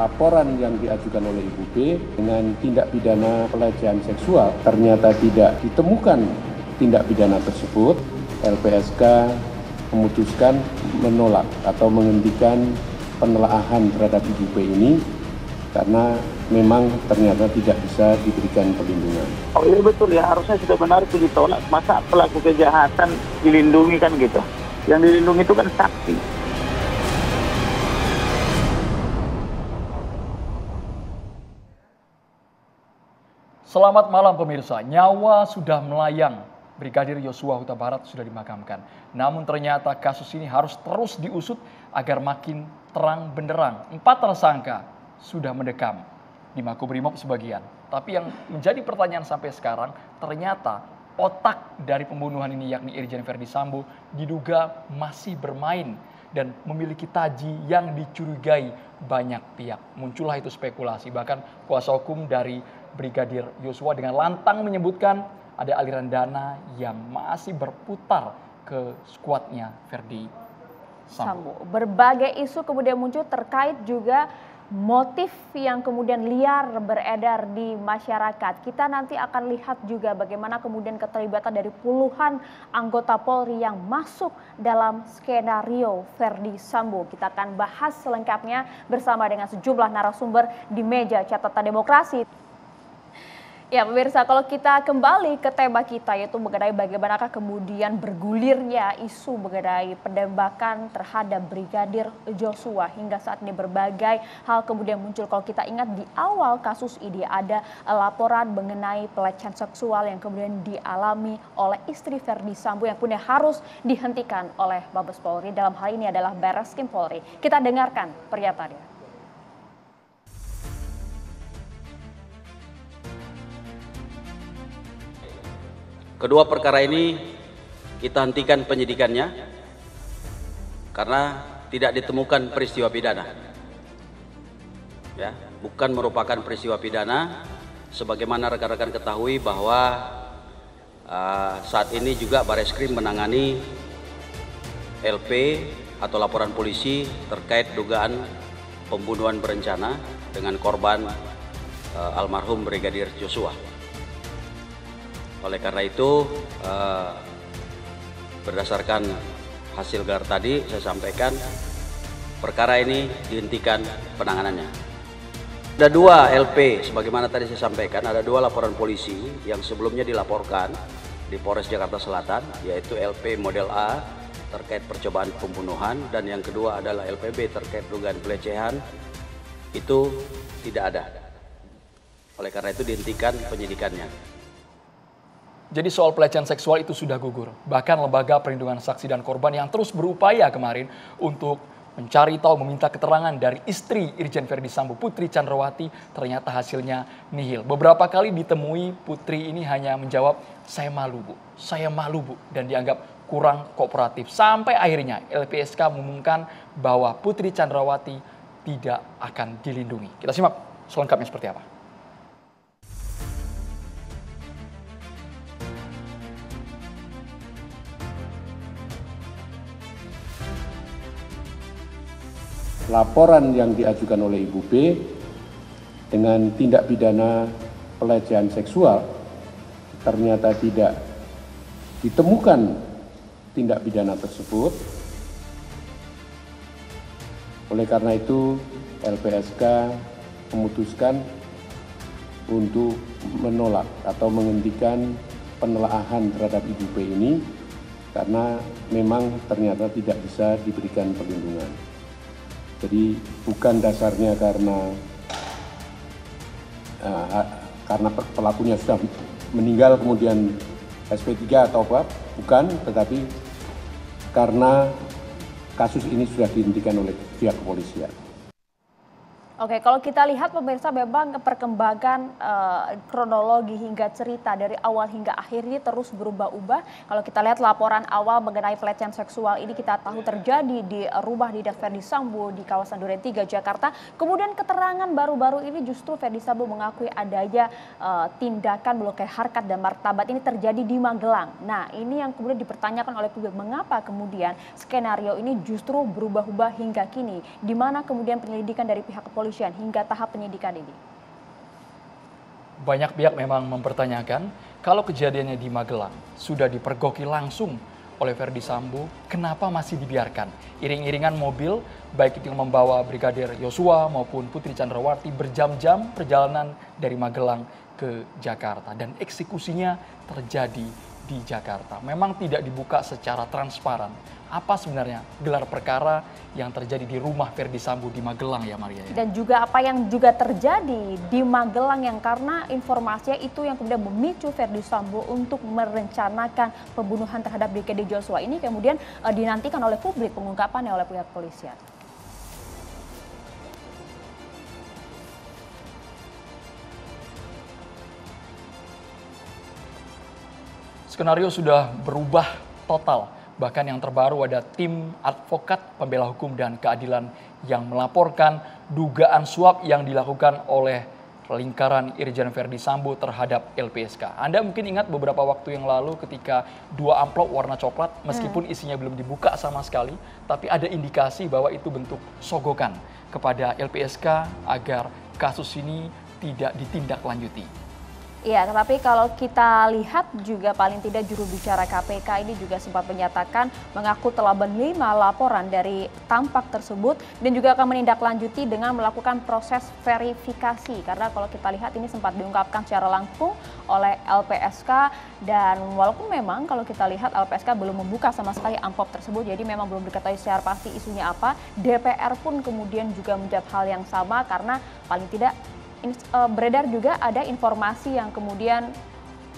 laporan yang diajukan oleh Ibu B dengan tindak pidana pelecehan seksual ternyata tidak ditemukan tindak pidana tersebut, LPSK memutuskan menolak atau menghentikan penelaahan terhadap Ibu B ini karena memang ternyata tidak bisa diberikan perlindungan. Oh iya betul ya, harusnya sudah benar itu ditolak. Masa pelaku kejahatan dilindungi kan gitu? Yang dilindungi itu kan saksi. Selamat malam pemirsa. Nyawa sudah melayang. Brigadir Yosua Huta Barat sudah dimakamkan. Namun ternyata kasus ini harus terus diusut agar makin terang benderang. Empat tersangka sudah mendekam di Makobrimob sebagian. Tapi yang menjadi pertanyaan sampai sekarang ternyata otak dari pembunuhan ini yakni Irjen Verdi Sambo diduga masih bermain dan memiliki taji yang dicurigai banyak pihak. Muncullah itu spekulasi bahkan kuasa hukum dari Brigadir Yosua dengan lantang menyebutkan ada aliran dana yang masih berputar ke skuadnya Verdi Sambo. Sambo. Berbagai isu kemudian muncul terkait juga motif yang kemudian liar beredar di masyarakat. Kita nanti akan lihat juga bagaimana kemudian keterlibatan dari puluhan anggota Polri yang masuk dalam skenario Verdi Sambo. Kita akan bahas selengkapnya bersama dengan sejumlah narasumber di meja catatan demokrasi. Ya pemirsa, kalau kita kembali ke tema kita yaitu mengenai bagaimanakah kemudian bergulirnya isu mengenai penembakan terhadap Brigadir Joshua hingga saat ini berbagai hal kemudian muncul. Kalau kita ingat di awal kasus ini ada laporan mengenai pelecehan seksual yang kemudian dialami oleh istri Verdi Sambo yang punya harus dihentikan oleh Mabes Polri. Dalam hal ini adalah Bares Kim Polri. Kita dengarkan pernyataannya. Kedua perkara ini kita hentikan penyidikannya karena tidak ditemukan peristiwa pidana. Ya, bukan merupakan peristiwa pidana sebagaimana rekan-rekan ketahui bahwa uh, saat ini juga Bareskrim menangani LP atau laporan polisi terkait dugaan pembunuhan berencana dengan korban uh, almarhum Brigadir Joshua. Oleh karena itu, eh, berdasarkan hasil gelar tadi, saya sampaikan perkara ini dihentikan penanganannya. Ada dua LP, sebagaimana tadi saya sampaikan, ada dua laporan polisi yang sebelumnya dilaporkan di Polres Jakarta Selatan, yaitu LP model A terkait percobaan pembunuhan dan yang kedua adalah LPB terkait dugaan pelecehan itu tidak ada. Oleh karena itu dihentikan penyidikannya. Jadi soal pelecehan seksual itu sudah gugur. Bahkan Lembaga Perlindungan Saksi dan Korban yang terus berupaya kemarin untuk mencari tahu meminta keterangan dari istri Irjen Verdi Sambo Putri Chandrawati ternyata hasilnya nihil. Beberapa kali ditemui Putri ini hanya menjawab saya malu Bu, saya malu Bu dan dianggap kurang kooperatif. Sampai akhirnya LPSK mengumumkan bahwa Putri Chandrawati tidak akan dilindungi. Kita simak selengkapnya seperti apa. laporan yang diajukan oleh Ibu B dengan tindak pidana pelecehan seksual ternyata tidak ditemukan tindak pidana tersebut. Oleh karena itu, LPSK memutuskan untuk menolak atau menghentikan penelaahan terhadap Ibu B ini karena memang ternyata tidak bisa diberikan perlindungan. Jadi bukan dasarnya karena uh, karena pelakunya sudah meninggal kemudian SP3 atau apa, bukan, tetapi karena kasus ini sudah dihentikan oleh pihak kepolisian. Oke, kalau kita lihat pemirsa memang perkembangan uh, kronologi hingga cerita dari awal hingga akhir ini terus berubah-ubah. Kalau kita lihat laporan awal mengenai pelecehan seksual ini kita tahu iya. terjadi di eh, rumah Didas Verdi Sambo di kawasan Duren 3 Jakarta. Kemudian keterangan baru-baru ini justru Ferdi Sambo mengakui adanya uh, tindakan melukai harkat dan martabat ini terjadi di Magelang. Nah, ini yang kemudian dipertanyakan oleh publik mengapa kemudian skenario ini justru berubah-ubah hingga kini di mana kemudian penyelidikan dari pihak kepolisian kepolisian hingga tahap penyidikan ini? Banyak pihak memang mempertanyakan kalau kejadiannya di Magelang sudah dipergoki langsung oleh Verdi Sambo, kenapa masih dibiarkan? Iring-iringan mobil, baik itu yang membawa Brigadir Yosua maupun Putri Chandrawati berjam-jam perjalanan dari Magelang ke Jakarta. Dan eksekusinya terjadi di Jakarta. Memang tidak dibuka secara transparan apa sebenarnya gelar perkara yang terjadi di rumah Verdi Sambo di Magelang ya Maria ya? Dan juga apa yang juga terjadi di Magelang yang karena informasinya itu yang kemudian memicu Verdi Sambo untuk merencanakan pembunuhan terhadap BKD Joshua ini kemudian uh, dinantikan oleh publik pengungkapannya oleh pihak kepolisian Skenario sudah berubah total Bahkan yang terbaru ada tim advokat pembela hukum dan keadilan yang melaporkan dugaan suap yang dilakukan oleh lingkaran Irjen Verdi Sambo terhadap LPSK. Anda mungkin ingat beberapa waktu yang lalu ketika dua amplop warna coklat ya. meskipun hmm. isinya belum dibuka sama sekali, tapi ada indikasi bahwa itu bentuk sogokan kepada LPSK agar kasus ini tidak ditindaklanjuti. Iya, tetapi kalau kita lihat juga paling tidak juru bicara KPK ini juga sempat menyatakan mengaku telah menerima laporan dari tampak tersebut dan juga akan menindaklanjuti dengan melakukan proses verifikasi karena kalau kita lihat ini sempat diungkapkan secara langsung oleh LPSK dan walaupun memang kalau kita lihat LPSK belum membuka sama sekali amplop tersebut jadi memang belum diketahui secara pasti isunya apa DPR pun kemudian juga menjawab hal yang sama karena paling tidak uh, beredar juga ada informasi yang kemudian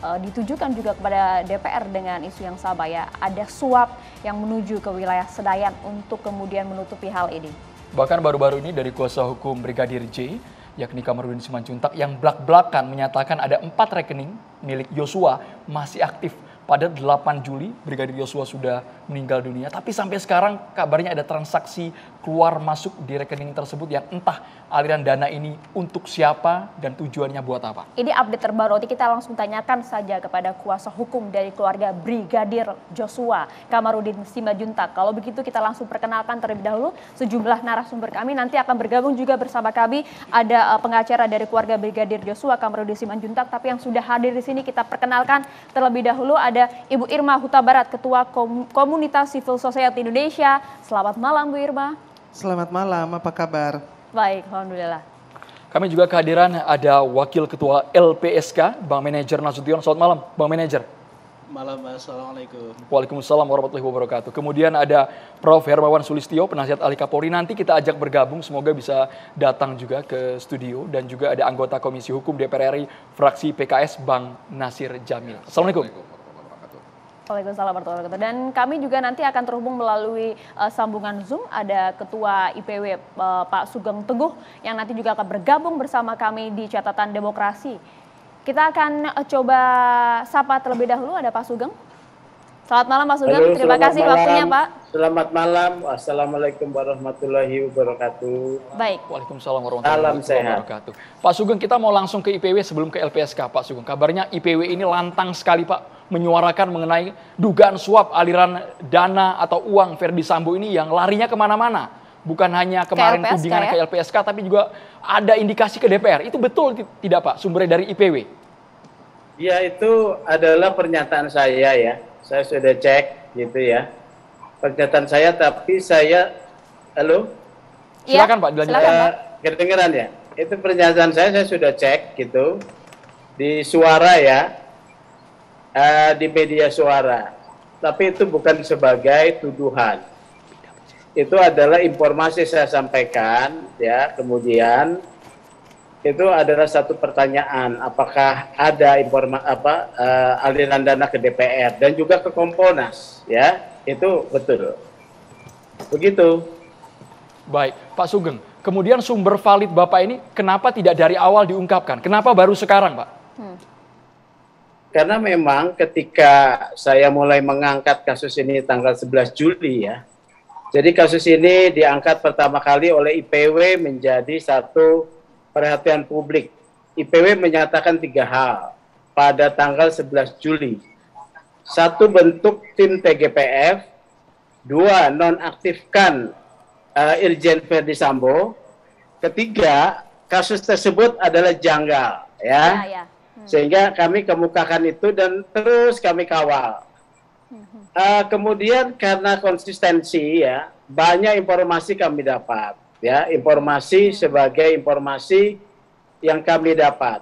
uh, ditujukan juga kepada DPR dengan isu yang sama ya. Ada suap yang menuju ke wilayah Sedayan untuk kemudian menutupi hal ini. Bahkan baru-baru ini dari kuasa hukum Brigadir J, yakni Kamarudin Simanjuntak yang blak-blakan menyatakan ada empat rekening milik Yosua masih aktif. Pada 8 Juli, Brigadir Yosua sudah meninggal dunia. Tapi sampai sekarang kabarnya ada transaksi keluar masuk di rekening tersebut yang entah aliran dana ini untuk siapa dan tujuannya buat apa. Ini update terbaru, nanti kita langsung tanyakan saja kepada kuasa hukum dari keluarga Brigadir Joshua, Kamarudin Simajuntak. Kalau begitu kita langsung perkenalkan terlebih dahulu sejumlah narasumber kami. Nanti akan bergabung juga bersama kami ada eh, pengacara dari keluarga Brigadir Joshua, Kamarudin Simanjuntak. Tapi yang sudah hadir di sini kita perkenalkan terlebih dahulu ada Ibu Irma Huta Barat, Ketua Komun Komunitas Civil Society Indonesia. Selamat malam Bu Irma. Selamat malam, apa kabar? Baik, Alhamdulillah. Kami juga kehadiran ada Wakil Ketua LPSK, Bang Manager Nasution. Selamat malam, Bang Manager. Malam, Assalamualaikum. Waalaikumsalam warahmatullahi wabarakatuh. Kemudian ada Prof. Hermawan Sulistio, penasihat Ali Kapolri. Nanti kita ajak bergabung, semoga bisa datang juga ke studio. Dan juga ada anggota Komisi Hukum DPR RI, fraksi PKS, Bang Nasir Jamil. Assalamualaikum. Assalamualaikum. Waalaikumsalam warahmatullahi wabarakatuh. Dan kami juga nanti akan terhubung melalui uh, sambungan Zoom ada Ketua IPW uh, eh, Pak Sugeng Teguh yang nanti juga akan bergabung bersama kami di catatan demokrasi. Kita akan uh, coba sapa terlebih dahulu ada Pak Sugeng. Selamat malam Pak Sugeng, Halo, terima kasih malam. waktunya Pak. Selamat malam, Assalamualaikum warahmatullahi wabarakatuh. Baik. Waalaikumsalam warahmatullahi Salam wabarakatuh. Pak Sugeng, kita mau langsung ke IPW sebelum ke LPSK Pak Sugeng. Kabarnya IPW ini lantang sekali Pak menyuarakan mengenai dugaan suap aliran dana atau uang Verdi Sambo ini yang larinya kemana-mana. Bukan hanya kemarin KLPSK tudingan ya? ke LPSK, tapi juga ada indikasi ke DPR. Itu betul tidak Pak sumbernya dari IPW? Ya itu adalah pernyataan saya ya. Saya sudah cek gitu ya. Pernyataan saya tapi saya... Halo? Iya, silakan Pak dilanjutkan. Uh, kedengeran ya? Itu pernyataan saya, saya sudah cek gitu. Di suara ya, uh, di media suara. Tapi itu bukan sebagai tuduhan. Itu adalah informasi saya sampaikan, ya. Kemudian itu adalah satu pertanyaan, apakah ada informa apa uh, aliran dana ke DPR dan juga ke Komponas, ya? Itu betul. Begitu. Baik, Pak Sugeng. Kemudian sumber valid Bapak ini kenapa tidak dari awal diungkapkan? Kenapa baru sekarang, Pak? Hmm karena memang ketika saya mulai mengangkat kasus ini tanggal 11 Juli ya. Jadi kasus ini diangkat pertama kali oleh IPW menjadi satu perhatian publik. IPW menyatakan tiga hal pada tanggal 11 Juli. Satu bentuk tim TGPF, dua nonaktifkan uh, Irjen Ferdi Sambo, ketiga kasus tersebut adalah janggal ya. ya, ya Hmm. Sehingga kami kemukakan itu dan terus kami kawal. Uh, kemudian karena konsistensi ya banyak informasi kami dapat ya informasi hmm. sebagai informasi yang kami dapat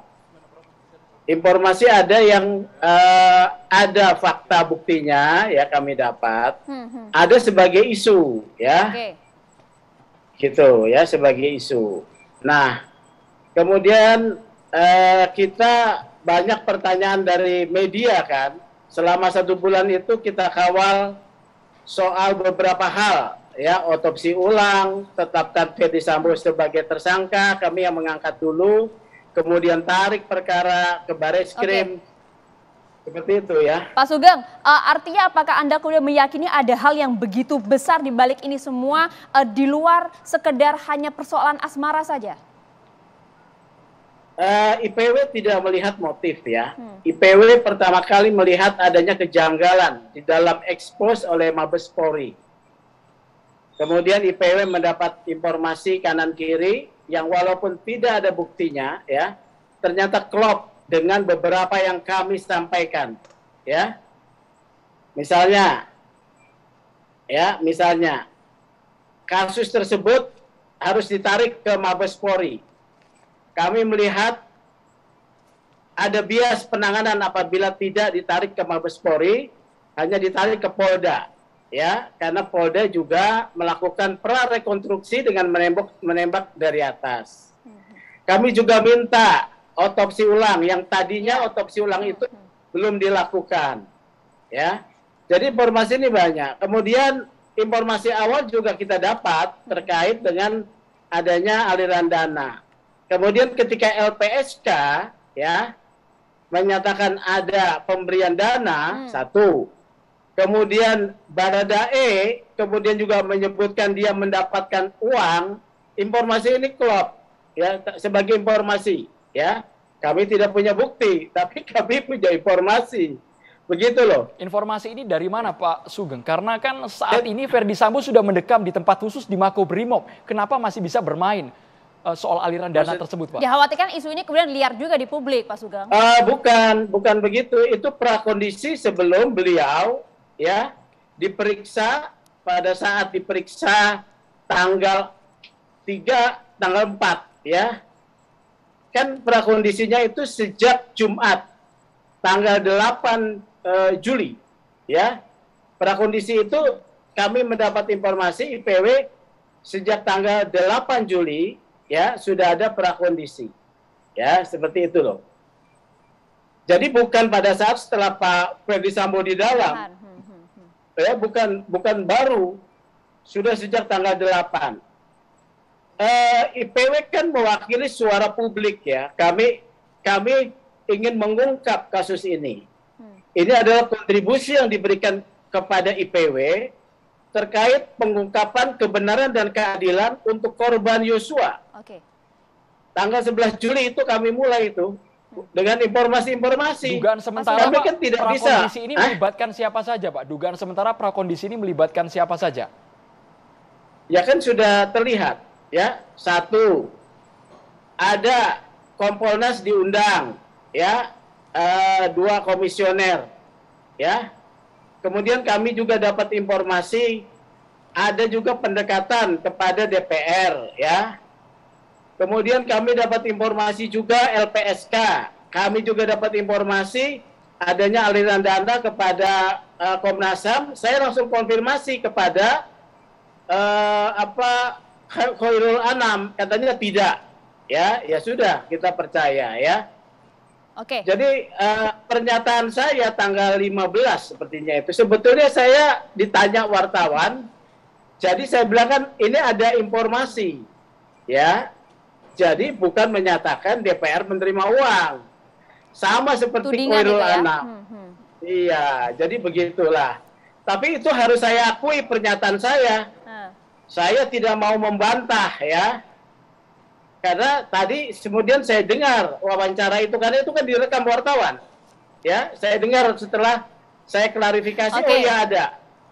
informasi ada yang uh, ada fakta buktinya ya kami dapat hmm, hmm. ada sebagai isu ya okay. gitu ya sebagai isu nah kemudian uh, kita banyak pertanyaan dari media kan. Selama satu bulan itu kita kawal soal beberapa hal ya otopsi ulang, tetapkan Fedi Sambo sebagai tersangka, kami yang mengangkat dulu, kemudian tarik perkara ke baris krim. Okay. Seperti itu ya. Pak Sugeng, uh, artinya apakah Anda kemudian meyakini ada hal yang begitu besar di balik ini semua uh, di luar sekedar hanya persoalan asmara saja? uh, eh, IPW tidak melihat motif ya. Hmm. IPW pertama kali melihat adanya kejanggalan di dalam ekspos oleh Mabes Polri. Kemudian IPW mendapat informasi kanan kiri yang walaupun tidak ada buktinya ya, ternyata klop dengan beberapa yang kami sampaikan ya. Misalnya ya, misalnya kasus tersebut harus ditarik ke Mabes Polri kami melihat ada bias penanganan apabila tidak ditarik ke Mabes Polri, hanya ditarik ke Polda. Ya, karena Polda juga melakukan prarekonstruksi dengan menembak menembak dari atas. Hmm. Kami juga minta otopsi ulang yang tadinya ya. otopsi ulang itu hmm. belum dilakukan. Ya. Jadi informasi ini banyak. Kemudian informasi awal juga kita dapat terkait dengan adanya aliran dana. Kemudian ketika LPSK ya menyatakan ada pemberian dana hmm. satu. Kemudian Baradae kemudian juga menyebutkan dia mendapatkan uang. Informasi ini klop ya sebagai informasi ya. Kami tidak punya bukti, tapi kami punya informasi. Begitu loh. Informasi ini dari mana Pak Sugeng? Karena kan saat ini Verdi Sambo sudah mendekam di tempat khusus di Makobrimob. Kenapa masih bisa bermain? Eh, soal aliran dana Maksud, tersebut, Pak? Dikhawatirkan isu ini kemudian liar juga di publik, Pak Sugeng. Uh, bukan, bukan begitu. Itu prakondisi sebelum beliau ya diperiksa pada saat diperiksa tanggal 3 tanggal 4 ya. Kan prakondisinya itu sejak Jumat tanggal 8 uh, eh, Juli ya. Prakondisi itu kami mendapat informasi IPW sejak tanggal 8 Juli ya sudah ada prakondisi. Ya, seperti itu loh. Jadi bukan pada saat setelah Pak Ferdi Sambo di dalam. Hmm, hmm, hmm. Ya, bukan bukan baru sudah sejak tanggal 8. Eh, IPW kan mewakili suara publik ya. Kami kami ingin mengungkap kasus ini. Ini adalah kontribusi yang diberikan kepada IPW terkait pengungkapan kebenaran dan keadilan untuk korban Yosua Oke. Okay. Tanggal 11 Juli itu kami mulai itu dengan informasi-informasi. Dugaan sementara Kami kan tidak prakondisi bisa. ini Hah? melibatkan siapa saja, Pak? Dugaan sementara prakondisi ini melibatkan siapa saja? Ya kan sudah terlihat, ya. Satu, ada Kompolnas diundang, ya. E, dua komisioner, ya. Kemudian kami juga dapat informasi ada juga pendekatan kepada DPR, ya Kemudian kami dapat informasi juga LPSK. Kami juga dapat informasi adanya aliran dana kepada uh, Komnas HAM. Saya langsung konfirmasi kepada uh, apa Khairul Anam katanya tidak. Ya, ya sudah kita percaya ya. Oke. Okay. Jadi uh, pernyataan saya tanggal 15 sepertinya itu sebetulnya saya ditanya wartawan. Jadi saya bilang kan ini ada informasi ya jadi bukan menyatakan DPR menerima uang. Sama seperti Koirul ya? Anam. Hmm, hmm. Iya, jadi begitulah. Tapi itu harus saya akui pernyataan saya. Hmm. Saya tidak mau membantah ya. Karena tadi kemudian saya dengar wawancara itu karena itu kan direkam wartawan. Ya, saya dengar setelah saya klarifikasi okay. oh ya ada.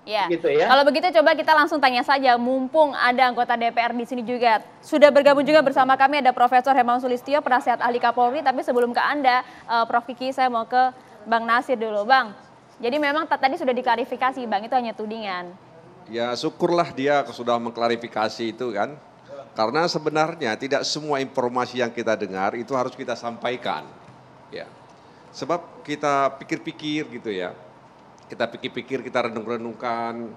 Ya. Gitu ya. Kalau begitu coba kita langsung tanya saja, mumpung ada anggota DPR di sini juga. Sudah bergabung juga bersama kami ada Profesor Hemang Sulistio, penasehat ahli Kapolri. Tapi sebelum ke Anda, uh, Prof Kiki, saya mau ke Bang Nasir dulu. Bang, jadi memang tadi sudah diklarifikasi, Bang, itu hanya tudingan. Ya syukurlah dia sudah mengklarifikasi itu kan. Karena sebenarnya tidak semua informasi yang kita dengar itu harus kita sampaikan. Ya. Sebab kita pikir-pikir gitu ya kita pikir-pikir, kita renung-renungkan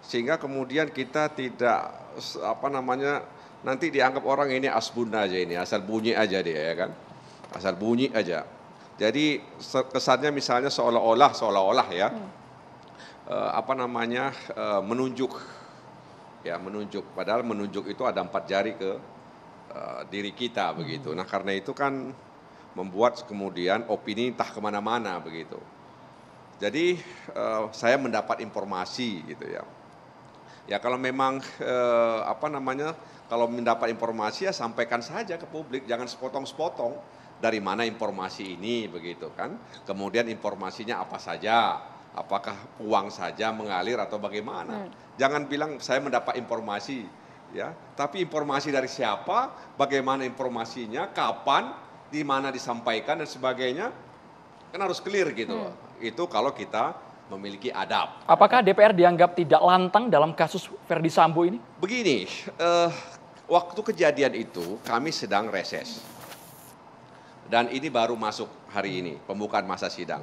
sehingga kemudian kita tidak apa namanya nanti dianggap orang ini asbun aja ini asal bunyi aja dia ya kan asal bunyi aja jadi kesannya misalnya seolah-olah seolah-olah ya hmm. Eh, apa namanya eh, menunjuk ya menunjuk padahal menunjuk itu ada empat jari ke eh, diri kita begitu hmm. nah karena itu kan membuat kemudian opini entah kemana-mana begitu jadi uh, saya mendapat informasi gitu ya. Ya kalau memang uh, apa namanya kalau mendapat informasi ya sampaikan saja ke publik, jangan sepotong-sepotong dari mana informasi ini begitu kan. Kemudian informasinya apa saja, apakah uang saja mengalir atau bagaimana. Hmm. Jangan bilang saya mendapat informasi ya, tapi informasi dari siapa, bagaimana informasinya, kapan, di mana disampaikan dan sebagainya kan harus clear gitu. Hmm. Itu kalau kita memiliki adab. Apakah DPR dianggap tidak lantang dalam kasus Verdi Sambo ini? Begini, uh, waktu kejadian itu kami sedang reses. Dan ini baru masuk hari ini, pembukaan masa sidang.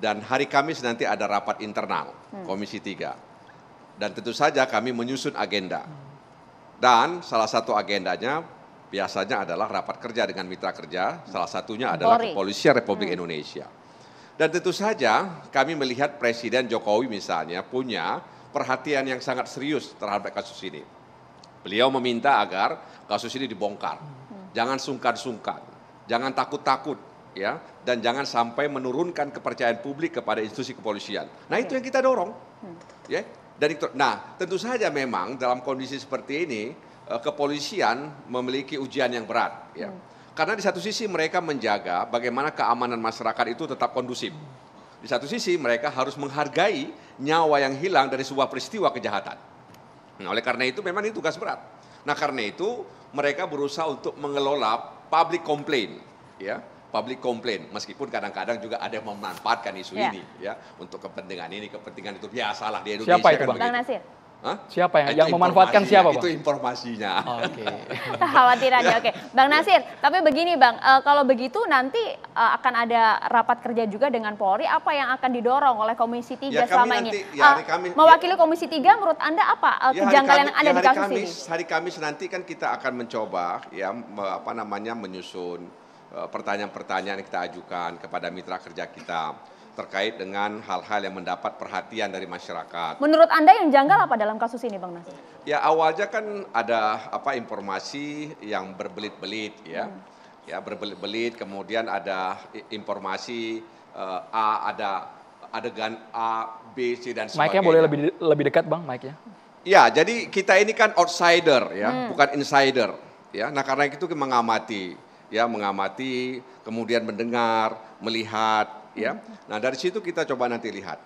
Dan hari Kamis nanti ada rapat internal, hmm. Komisi 3. Dan tentu saja kami menyusun agenda. Dan salah satu agendanya biasanya adalah rapat kerja dengan mitra kerja, salah satunya adalah Kepolisian Republik hmm. Indonesia. Dan tentu saja kami melihat Presiden Jokowi misalnya punya perhatian yang sangat serius terhadap kasus ini. Beliau meminta agar kasus ini dibongkar. Jangan sungkan-sungkan, jangan takut-takut ya dan jangan sampai menurunkan kepercayaan publik kepada institusi kepolisian. Nah, itu yang kita dorong. Ya. Dan itu nah, tentu saja memang dalam kondisi seperti ini eh, kepolisian memiliki ujian yang berat ya. Karena di satu sisi mereka menjaga bagaimana keamanan masyarakat itu tetap kondusif. Di satu sisi mereka harus menghargai nyawa yang hilang dari sebuah peristiwa kejahatan. Nah, oleh karena itu memang ini tugas berat. Nah, karena itu mereka berusaha untuk mengelola public complaint, ya, public complaint meskipun kadang-kadang juga ada yang memanfaatkan isu yeah. ini ya untuk kepentingan ini kepentingan itu biasalah di Indonesia siapa itu kan bang Nasir Hah? Siapa yang, yang memanfaatkan siapa, Bang? Itu informasinya. Oh, oke. Okay. Khawatirannya. Oke. Okay. Bang Nasir, tapi begini, Bang, e, kalau begitu nanti e, akan ada rapat kerja juga dengan Polri, apa yang akan didorong oleh Komisi 3 ya, selama nanti, ini? Ya, hari eh, Kamis, mewakili ya, Komisi 3 menurut Anda apa e, ya, kejanggalan yang ada ya, di kasus Kamis, ini? Hari Kamis nanti kan kita akan mencoba ya apa namanya menyusun pertanyaan-pertanyaan yang kita ajukan kepada mitra kerja kita terkait dengan hal-hal yang mendapat perhatian dari masyarakat. Menurut Anda yang janggal apa dalam kasus ini Bang Nasir? Ya awalnya kan ada apa informasi yang berbelit-belit ya. Hmm. Ya berbelit-belit kemudian ada informasi uh, A ada adegan A, B, C dan sebagainya. mike nya boleh lebih lebih dekat Bang mike nya Ya, jadi kita ini kan outsider ya, hmm. bukan insider ya. Nah, karena itu mengamati ya, mengamati, kemudian mendengar, melihat ya. Nah, dari situ kita coba nanti lihat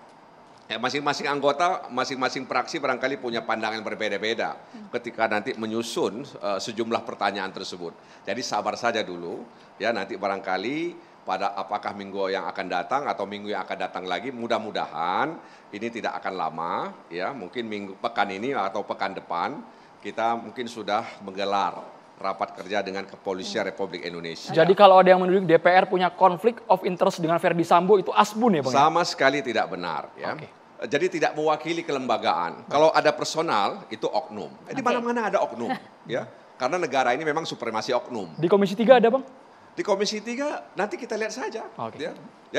eh, masing-masing anggota, masing-masing praksi barangkali punya pandangan berbeda-beda ketika nanti menyusun uh, sejumlah pertanyaan tersebut. Jadi sabar saja dulu, ya nanti barangkali pada apakah minggu yang akan datang atau minggu yang akan datang lagi, mudah-mudahan ini tidak akan lama, ya mungkin minggu pekan ini atau pekan depan kita mungkin sudah menggelar rapat kerja dengan kepolisian Republik Indonesia. Jadi kalau ada yang menuding DPR punya konflik of interest dengan Verdi Sambo itu asbun ya Bang? Ya? Sama sekali tidak benar ya. Okay. Jadi tidak mewakili kelembagaan. Kalau ada personal itu oknum. Okay. Eh, di mana-mana ada oknum ya. Karena negara ini memang supremasi oknum. Di Komisi 3 ada Bang? Di Komisi 3 nanti kita lihat saja. Okay. Ya.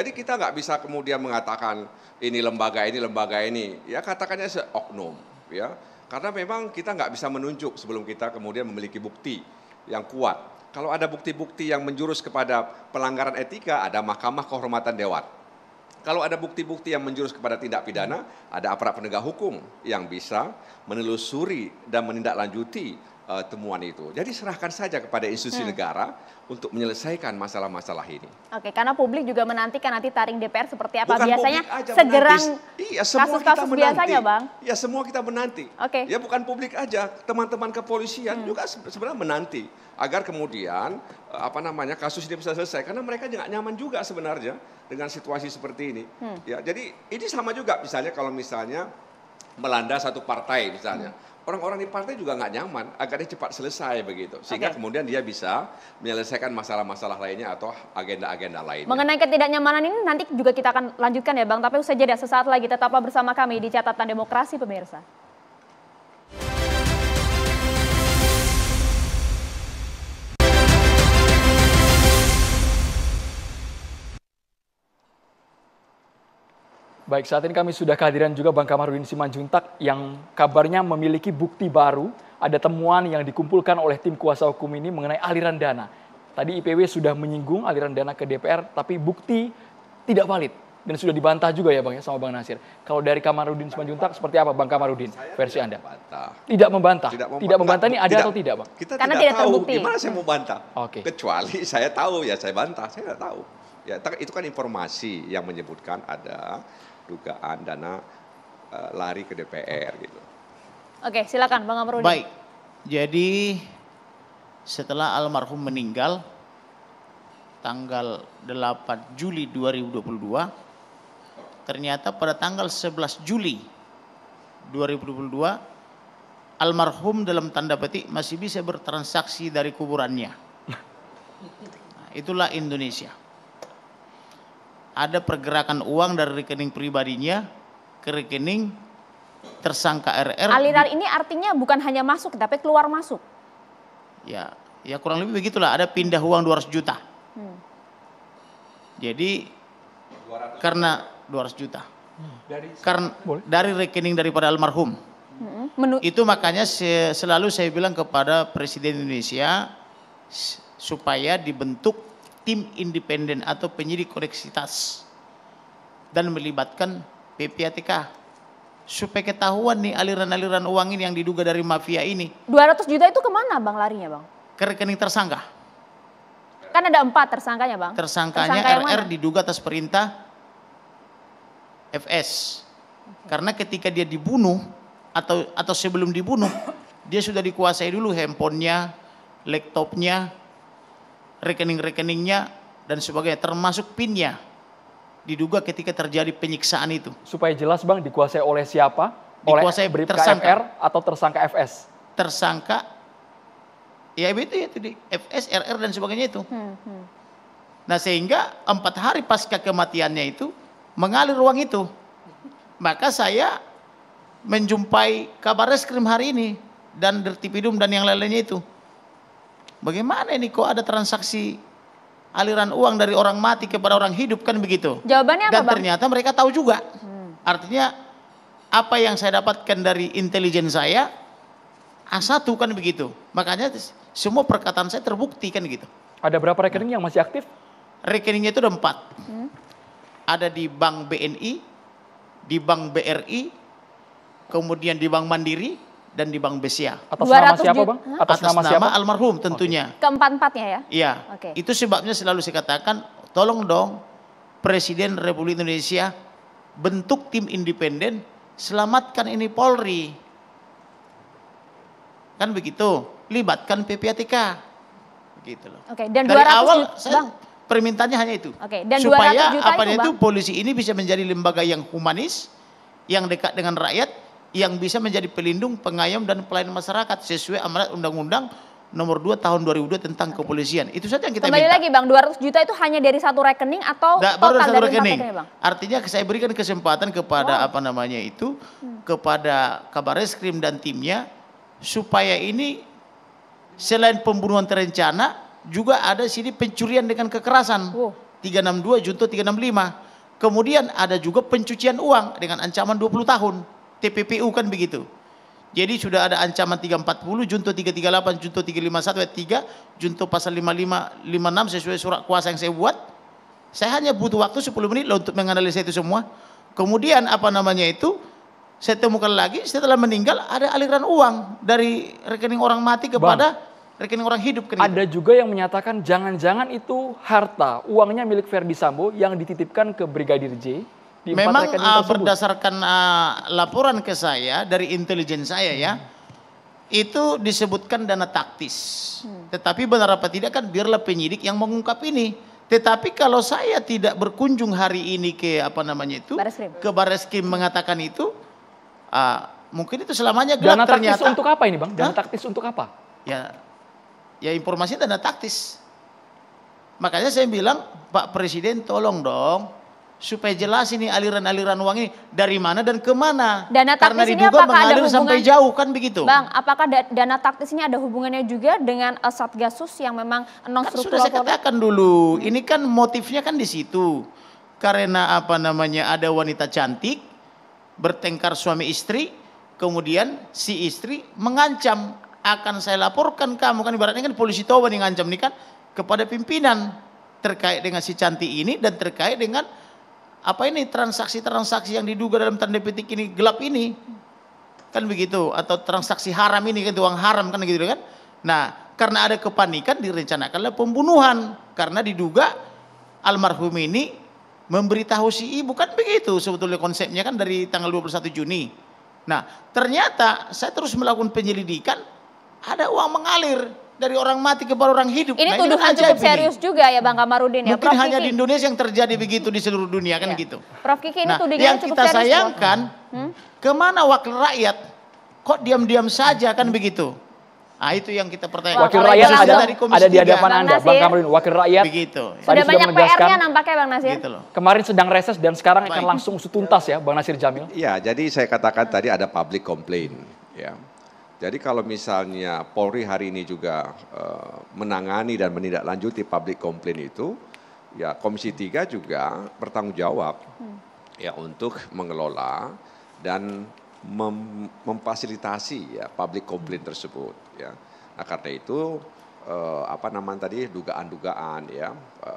Jadi kita nggak bisa kemudian mengatakan ini lembaga ini, lembaga ini. Ya katakannya seoknum ya karena memang kita nggak bisa menunjuk sebelum kita kemudian memiliki bukti yang kuat. Kalau ada bukti-bukti yang menjurus kepada pelanggaran etika, ada Mahkamah Kehormatan Dewan. Kalau ada bukti-bukti yang menjurus kepada tindak pidana, ada aparat penegak hukum yang bisa menelusuri dan menindaklanjuti uh, temuan itu. Jadi serahkan saja kepada institusi hmm. negara untuk menyelesaikan masalah-masalah ini. Oke, karena publik juga menantikan nanti taring DPR seperti apa bukan biasanya segera iya, kasus-kasus biasanya, Bang. Ya, semua kita menanti. Oke. Ya bukan publik aja, teman-teman kepolisian hmm. juga sebenarnya menanti agar kemudian eh, apa namanya kasus ini bisa selesai karena mereka juga nyaman juga sebenarnya dengan situasi seperti ini. Hmm. Ya, jadi ini sama juga misalnya kalau misalnya melanda satu partai misalnya. Hmm orang-orang di partai juga nggak nyaman agar cepat selesai begitu sehingga okay. kemudian dia bisa menyelesaikan masalah-masalah lainnya atau agenda-agenda lain. Mengenai ketidaknyamanan ini nanti juga kita akan lanjutkan ya Bang, tapi usai jeda sesaat lagi tetaplah bersama kami di catatan demokrasi pemirsa. Baik, saat ini kami sudah kehadiran juga Bang Kamarudin Simanjuntak yang kabarnya memiliki bukti baru, ada temuan yang dikumpulkan oleh tim kuasa hukum ini mengenai aliran dana. Tadi IPW sudah menyinggung aliran dana ke DPR, tapi bukti tidak valid dan sudah dibantah juga ya Bang ya sama Bang Nasir. Kalau dari Kamarudin Simanjuntak seperti apa Bang Kamarudin Saya versi Anda? Bantah. Tidak membantah. Tidak membantah. Tidak membantah ini ada tidak, atau tidak Bang? Kita Karena tidak, tidak tahu terbukti. gimana saya mau bantah. Oke. Okay. Kecuali saya tahu ya saya bantah, saya tidak tahu. Ya, itu kan informasi yang menyebutkan ada dugaan dana uh, lari ke DPR gitu. Oke, silakan Bang Amrudi. Baik. Jadi setelah almarhum meninggal tanggal 8 Juli 2022 ternyata pada tanggal 11 Juli 2022 almarhum dalam tanda petik masih bisa bertransaksi dari kuburannya. Nah, itulah Indonesia ada pergerakan uang dari rekening pribadinya ke rekening tersangka RR. Aliran ini artinya bukan hanya masuk tapi keluar masuk. Ya, ya kurang lebih begitulah. Ada pindah uang 200 juta. Hmm. Jadi 200 karena 200 juta. Dari karena boleh. dari rekening daripada almarhum. Hmm. itu makanya se selalu saya bilang kepada Presiden Indonesia supaya dibentuk tim independen atau penyidik koneksitas dan melibatkan PPATK supaya ketahuan nih aliran-aliran uang ini yang diduga dari mafia ini. 200 juta itu kemana bang larinya bang? Ke rekening tersangka. Kan ada empat tersangkanya bang. Tersangkanya Tersangka RR diduga atas perintah FS. Karena ketika dia dibunuh atau atau sebelum dibunuh dia sudah dikuasai dulu handphonenya, laptopnya, rekening-rekeningnya dan sebagainya termasuk pinnya diduga ketika terjadi penyiksaan itu. Supaya jelas Bang dikuasai oleh siapa? dikuasai oleh tersangka FR atau tersangka FS? Tersangka ya itu ya itu di FS, RR dan sebagainya itu. Hmm, hmm. Nah sehingga empat hari pasca kematiannya itu mengalir uang itu. Maka saya menjumpai kabar reskrim hari ini dan dertipidum dan yang lain lainnya itu. Bagaimana ini kok ada transaksi aliran uang dari orang mati kepada orang hidup kan begitu? Jawabannya Dan apa, Dan ternyata mereka tahu juga. Hmm. Artinya apa yang saya dapatkan dari intelijen saya A1 kan begitu. Makanya semua perkataan saya terbukti kan gitu. Ada berapa rekening yang masih aktif? Rekeningnya itu ada empat. Hmm. Ada di Bank BNI, di Bank BRI, kemudian di Bank Mandiri, dan di Bank Besia. Atas nama siapa Bang? Atas, Atas nama, siapa? nama almarhum tentunya. Okay. Keempat-empatnya ya? Iya. Okay. Itu sebabnya selalu saya katakan, tolong dong Presiden Republik Indonesia bentuk tim independen, selamatkan ini Polri. Kan begitu, libatkan PPATK. Begitu loh. Oke, okay. dan Dari 200 awal juta, saya, bang. permintaannya hanya itu. Oke, dan supaya 200 juta apa itu, bang? itu polisi ini bisa menjadi lembaga yang humanis, yang dekat dengan rakyat, yang bisa menjadi pelindung, pengayom dan pelayan masyarakat sesuai amanat undang-undang nomor 2 tahun 2002 tentang kepolisian. Itu saja yang kita Kembali minta. lagi Bang, 200 juta itu hanya dari satu rekening atau Nggak, total baru dari satu rekening. rekening Artinya saya berikan kesempatan kepada oh. apa namanya itu hmm. kepada Kabar Reskrim dan timnya supaya ini selain pembunuhan terencana juga ada sini pencurian dengan kekerasan. Oh. 362 junto 365. Kemudian ada juga pencucian uang dengan ancaman 20 tahun. TPPU kan begitu. Jadi sudah ada ancaman 340, junto 338, junto 351 ayat 3, junto pasal 55 56 sesuai surat kuasa yang saya buat. Saya hanya butuh waktu 10 menit loh untuk menganalisa itu semua. Kemudian apa namanya itu? Saya temukan lagi setelah meninggal ada aliran uang dari rekening orang mati kepada Bang rekening orang hidup. Kan Ada juga yang menyatakan jangan-jangan itu harta uangnya milik Verdi Sambo yang dititipkan ke Brigadir J di Memang uh, berdasarkan uh, laporan ke saya dari intelijen saya ya, hmm. itu disebutkan dana taktis. Hmm. Tetapi benar apa tidak kan biarlah penyidik yang mengungkap ini. Tetapi kalau saya tidak berkunjung hari ini ke apa namanya itu ke Bareskrim mengatakan itu uh, mungkin itu selamanya gelap dana ternyata. taktis untuk apa ini Bang? Dana Hah? taktis untuk apa? Ya ya informasi dana taktis. Makanya saya bilang Pak Presiden tolong dong supaya jelas ini aliran-aliran uang ini dari mana dan kemana. Dana taktis Karena ini apakah mengalir ada hubungan, sampai jauh kan begitu. Bang, apakah da dana taktis ini ada hubungannya juga dengan uh, Satgasus yang memang non kan struktural? Kan sudah saya katakan dulu, ini kan motifnya kan di situ. Karena apa namanya ada wanita cantik bertengkar suami istri, kemudian si istri mengancam akan saya laporkan kamu kan ibaratnya kan polisi tahu nih ngancam nih kan kepada pimpinan terkait dengan si cantik ini dan terkait dengan apa ini transaksi-transaksi yang diduga dalam tanda petik ini gelap ini kan begitu atau transaksi haram ini kan uang haram kan gitu kan nah karena ada kepanikan direncanakanlah pembunuhan karena diduga almarhum ini memberitahu si ibu kan begitu sebetulnya konsepnya kan dari tanggal 21 Juni nah ternyata saya terus melakukan penyelidikan ada uang mengalir dari orang mati kepada orang hidup. Ini nah, tuduhan ini kan cukup serius ini. juga ya Bang Kamarudin ya. Mungkin hanya Kiki. di Indonesia yang terjadi begitu di seluruh dunia kan ya. gitu. Prof Kiki ini nah, serius. yang kita sayangkan hmm? kemana wakil rakyat kok diam-diam saja kan hmm. begitu. Nah, itu yang kita pertanyakan. Wakil rakyat ada, dari ada di hadapan Anda, Nasir. Bang Kamarudin. Wakil rakyat begitu. Sudah, sudah banyak PR-nya nampaknya Bang Nasir. Gitu loh. Kemarin sedang reses dan sekarang Baik. akan langsung tuntas ya Bang Nasir Jamil. Iya. jadi saya katakan tadi ada public complaint ya jadi kalau misalnya Polri hari ini juga e, menangani dan menindaklanjuti public complaint itu, ya Komisi 3 juga bertanggung jawab hmm. ya untuk mengelola dan mem memfasilitasi ya public complaint hmm. tersebut ya. Nah karena itu e, apa namanya tadi dugaan-dugaan ya e,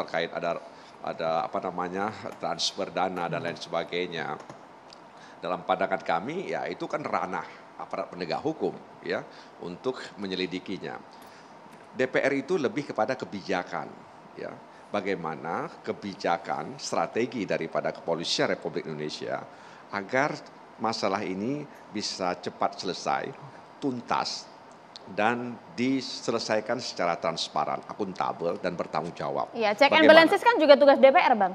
terkait ada ada apa namanya transfer dana dan hmm. lain sebagainya. Dalam pandangan kami ya itu kan ranah aparat penegak hukum ya untuk menyelidikinya. DPR itu lebih kepada kebijakan ya. Bagaimana kebijakan strategi daripada kepolisian Republik Indonesia agar masalah ini bisa cepat selesai, tuntas dan diselesaikan secara transparan, akuntabel dan bertanggung jawab. Iya, check and balances kan juga tugas DPR, Bang.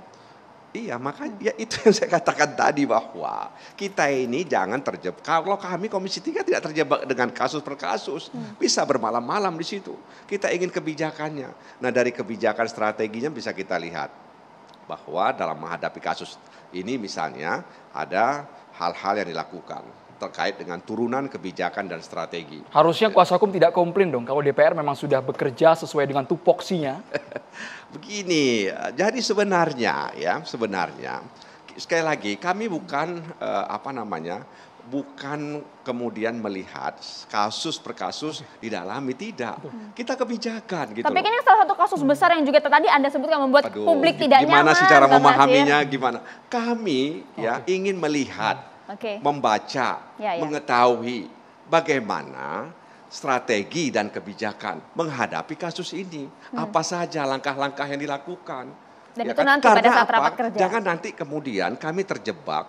Iya, hmm. makanya ya itu yang saya katakan tadi bahwa kita ini jangan terjebak. Kalau kami Komisi 3 tidak terjebak dengan kasus per kasus, hmm. bisa bermalam-malam di situ. Kita ingin kebijakannya. Nah, dari kebijakan strateginya bisa kita lihat bahwa dalam menghadapi kasus ini misalnya ada hal-hal yang dilakukan terkait dengan turunan kebijakan dan strategi. Harusnya kuasa hukum tidak komplain dong kalau DPR memang sudah bekerja sesuai dengan tupoksinya. Begini, jadi sebenarnya ya, sebenarnya sekali lagi kami bukan eh, apa namanya? bukan kemudian melihat kasus per kasus didalami tidak. Kita kebijakan gitu. Tapi kan yang salah satu kasus besar yang juga tadi Anda sebutkan membuat Aduh, publik tidak gimana nyaman. Gimana sih cara memahaminya? Gimana? Kami ya okay. ingin melihat okay. membaca, ya, ya. mengetahui bagaimana strategi dan kebijakan menghadapi kasus ini. Hmm. Apa saja langkah-langkah yang dilakukan. Dan ya itu kan? nanti Karena pada saat apa? kerja. Jangan nanti kemudian kami terjebak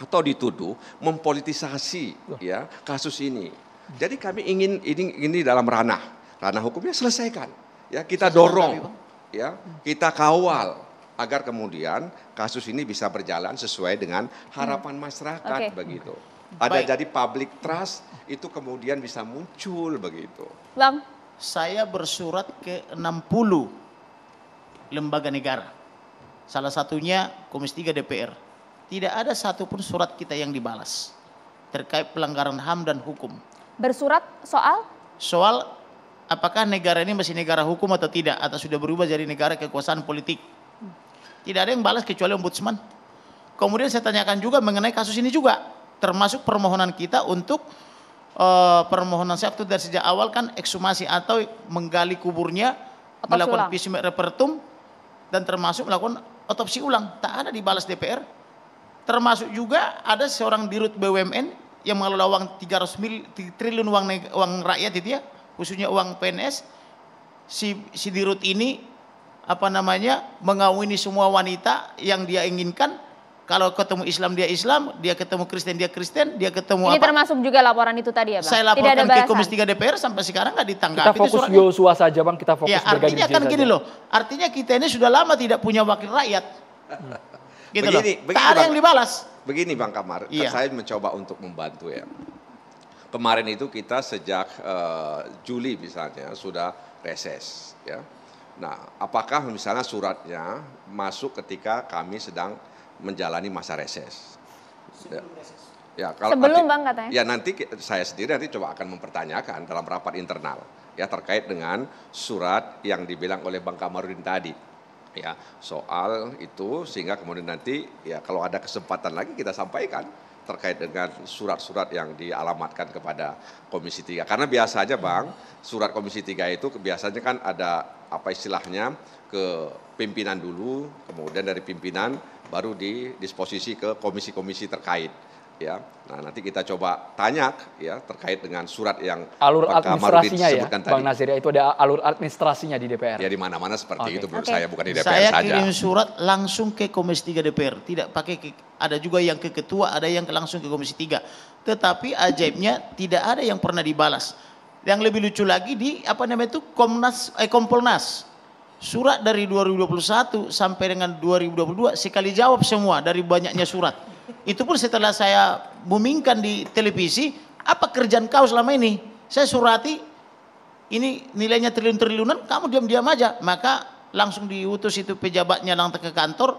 atau dituduh mempolitisasi ya kasus ini. Jadi kami ingin ini ini dalam ranah ranah hukumnya selesaikan. Ya kita dorong, ya kita kawal agar kemudian kasus ini bisa berjalan sesuai dengan harapan masyarakat okay. begitu. Ada Baik. jadi public trust itu kemudian bisa muncul begitu. Bang, saya bersurat ke 60 lembaga negara. Salah satunya Komisi 3 DPR. Tidak ada satupun surat kita yang dibalas terkait pelanggaran HAM dan hukum. Bersurat soal? Soal apakah negara ini masih negara hukum atau tidak atau sudah berubah jadi negara kekuasaan politik. Tidak ada yang balas kecuali ombudsman. Kemudian saya tanyakan juga mengenai kasus ini juga, termasuk permohonan kita untuk uh, permohonan saya waktu dari sejak awal kan ekshumasi atau menggali kuburnya, Otopsi melakukan visum repertum dan termasuk melakukan otopsi ulang. Tak ada dibalas DPR. Termasuk juga ada seorang dirut BUMN yang mengelola uang 300 mil, triliun uang, uang rakyat itu ya, khususnya uang PNS, si, si Dirut ini apa namanya mengawini semua wanita yang dia inginkan. Kalau ketemu Islam dia Islam, dia ketemu Kristen dia Kristen, dia ketemu Ini apa? termasuk juga laporan itu tadi ya, Bang. Saya laporkan ke Komisi 3 DPR sampai sekarang nggak ditanggapi. Kita fokus Yosua saja, Bang. Kita fokus ya, artinya kan gini loh. Artinya kita ini sudah lama tidak punya wakil rakyat. Gitu begini, loh. tak ada yang dibalas. Begini Bang Kamar, iya. saya mencoba untuk membantu ya. Kemarin itu kita sejak uh, Juli misalnya sudah reses ya Nah, apakah misalnya suratnya masuk ketika kami sedang menjalani masa reses? Sebelum Ya, ya kalau Sebelum nanti, Bang katanya. Ya, nanti saya sendiri nanti coba akan mempertanyakan dalam rapat internal ya terkait dengan surat yang dibilang oleh Bang Kamarudin tadi ya soal itu sehingga kemudian nanti ya kalau ada kesempatan lagi kita sampaikan terkait dengan surat-surat yang dialamatkan kepada Komisi 3. Karena biasanya Bang, surat Komisi 3 itu biasanya kan ada apa istilahnya ke pimpinan dulu, kemudian dari pimpinan baru di disposisi ke komisi-komisi terkait ya. Nah, nanti kita coba tanya ya terkait dengan surat yang alur Pak administrasinya ya, tadi. Bang Nasir ya, itu ada alur administrasinya di DPR. Ya di mana-mana seperti okay. itu menurut okay. saya bukan di DPR saya saja. Saya kirim surat langsung ke Komisi 3 DPR, tidak pakai ke ada juga yang ke ketua, ada yang langsung ke komisi Tiga. Tetapi ajaibnya tidak ada yang pernah dibalas. Yang lebih lucu lagi di apa namanya itu Komnas eh Kompolnas. Surat dari 2021 sampai dengan 2022 sekali jawab semua dari banyaknya surat. Itu pun setelah saya bumingkan di televisi, apa kerjaan kau selama ini? Saya surati ini nilainya triliun-triliunan, kamu diam-diam aja. Maka langsung diutus itu pejabatnya langsung ke kantor,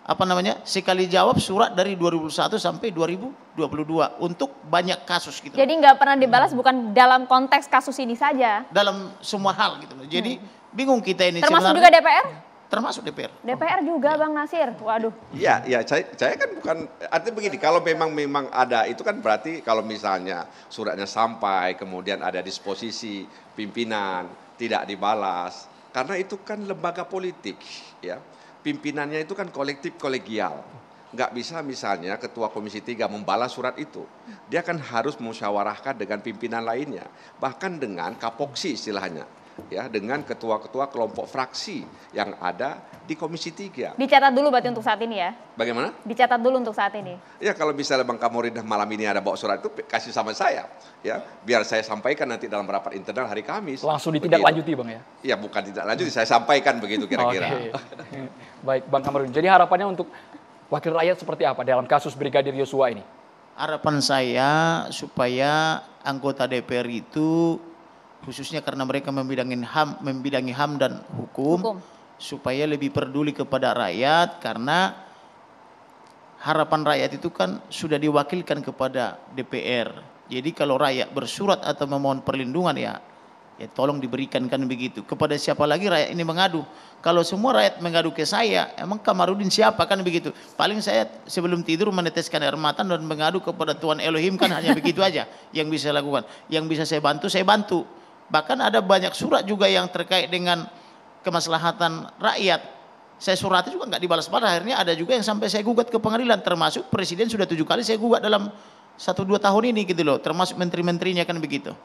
apa namanya sekali jawab surat dari 2001 sampai 2022 untuk banyak kasus gitu. Jadi nggak pernah dibalas hmm. bukan dalam konteks kasus ini saja. Dalam semua hal gitu. Jadi hmm. bingung kita ini. Termasuk juga DPR? Termasuk DPR. DPR juga ya. Bang Nasir. Waduh. Iya, ya saya, saya kan bukan artinya begini, kalau memang memang ada itu kan berarti kalau misalnya suratnya sampai kemudian ada disposisi pimpinan tidak dibalas karena itu kan lembaga politik ya pimpinannya itu kan kolektif kolegial. Nggak bisa misalnya ketua komisi 3 membalas surat itu. Dia kan harus musyawarahkan dengan pimpinan lainnya. Bahkan dengan kapoksi istilahnya ya dengan ketua-ketua kelompok fraksi yang ada di Komisi 3. Dicatat dulu berarti untuk saat ini ya. Bagaimana? Dicatat dulu untuk saat ini. Ya kalau misalnya Bang Kamori malam ini ada bawa surat itu kasih sama saya ya biar saya sampaikan nanti dalam rapat internal hari Kamis. Langsung ditindaklanjuti Bang ya. Ya bukan tidak lanjuti saya sampaikan begitu kira-kira. Oh, iya. Baik, Bang Kamarudin. Jadi harapannya untuk wakil rakyat seperti apa dalam kasus Brigadir Yosua ini? Harapan saya supaya anggota DPR itu khususnya karena mereka membidangi HAM, membidangi HAM dan hukum, hukum. supaya lebih peduli kepada rakyat karena harapan rakyat itu kan sudah diwakilkan kepada DPR. Jadi kalau rakyat bersurat atau memohon perlindungan ya Ya, tolong diberikan kan begitu. Kepada siapa lagi rakyat ini mengadu? Kalau semua rakyat mengadu ke saya, emang Kamarudin siapa kan begitu? Paling saya sebelum tidur meneteskan air mata dan mengadu kepada Tuhan Elohim kan hanya begitu aja yang bisa lakukan. Yang bisa saya bantu, saya bantu. Bahkan ada banyak surat juga yang terkait dengan kemaslahatan rakyat. Saya surat juga nggak dibalas pada Akhirnya ada juga yang sampai saya gugat ke pengadilan. Termasuk presiden sudah tujuh kali saya gugat dalam satu dua tahun ini gitu loh. Termasuk menteri-menterinya kan begitu.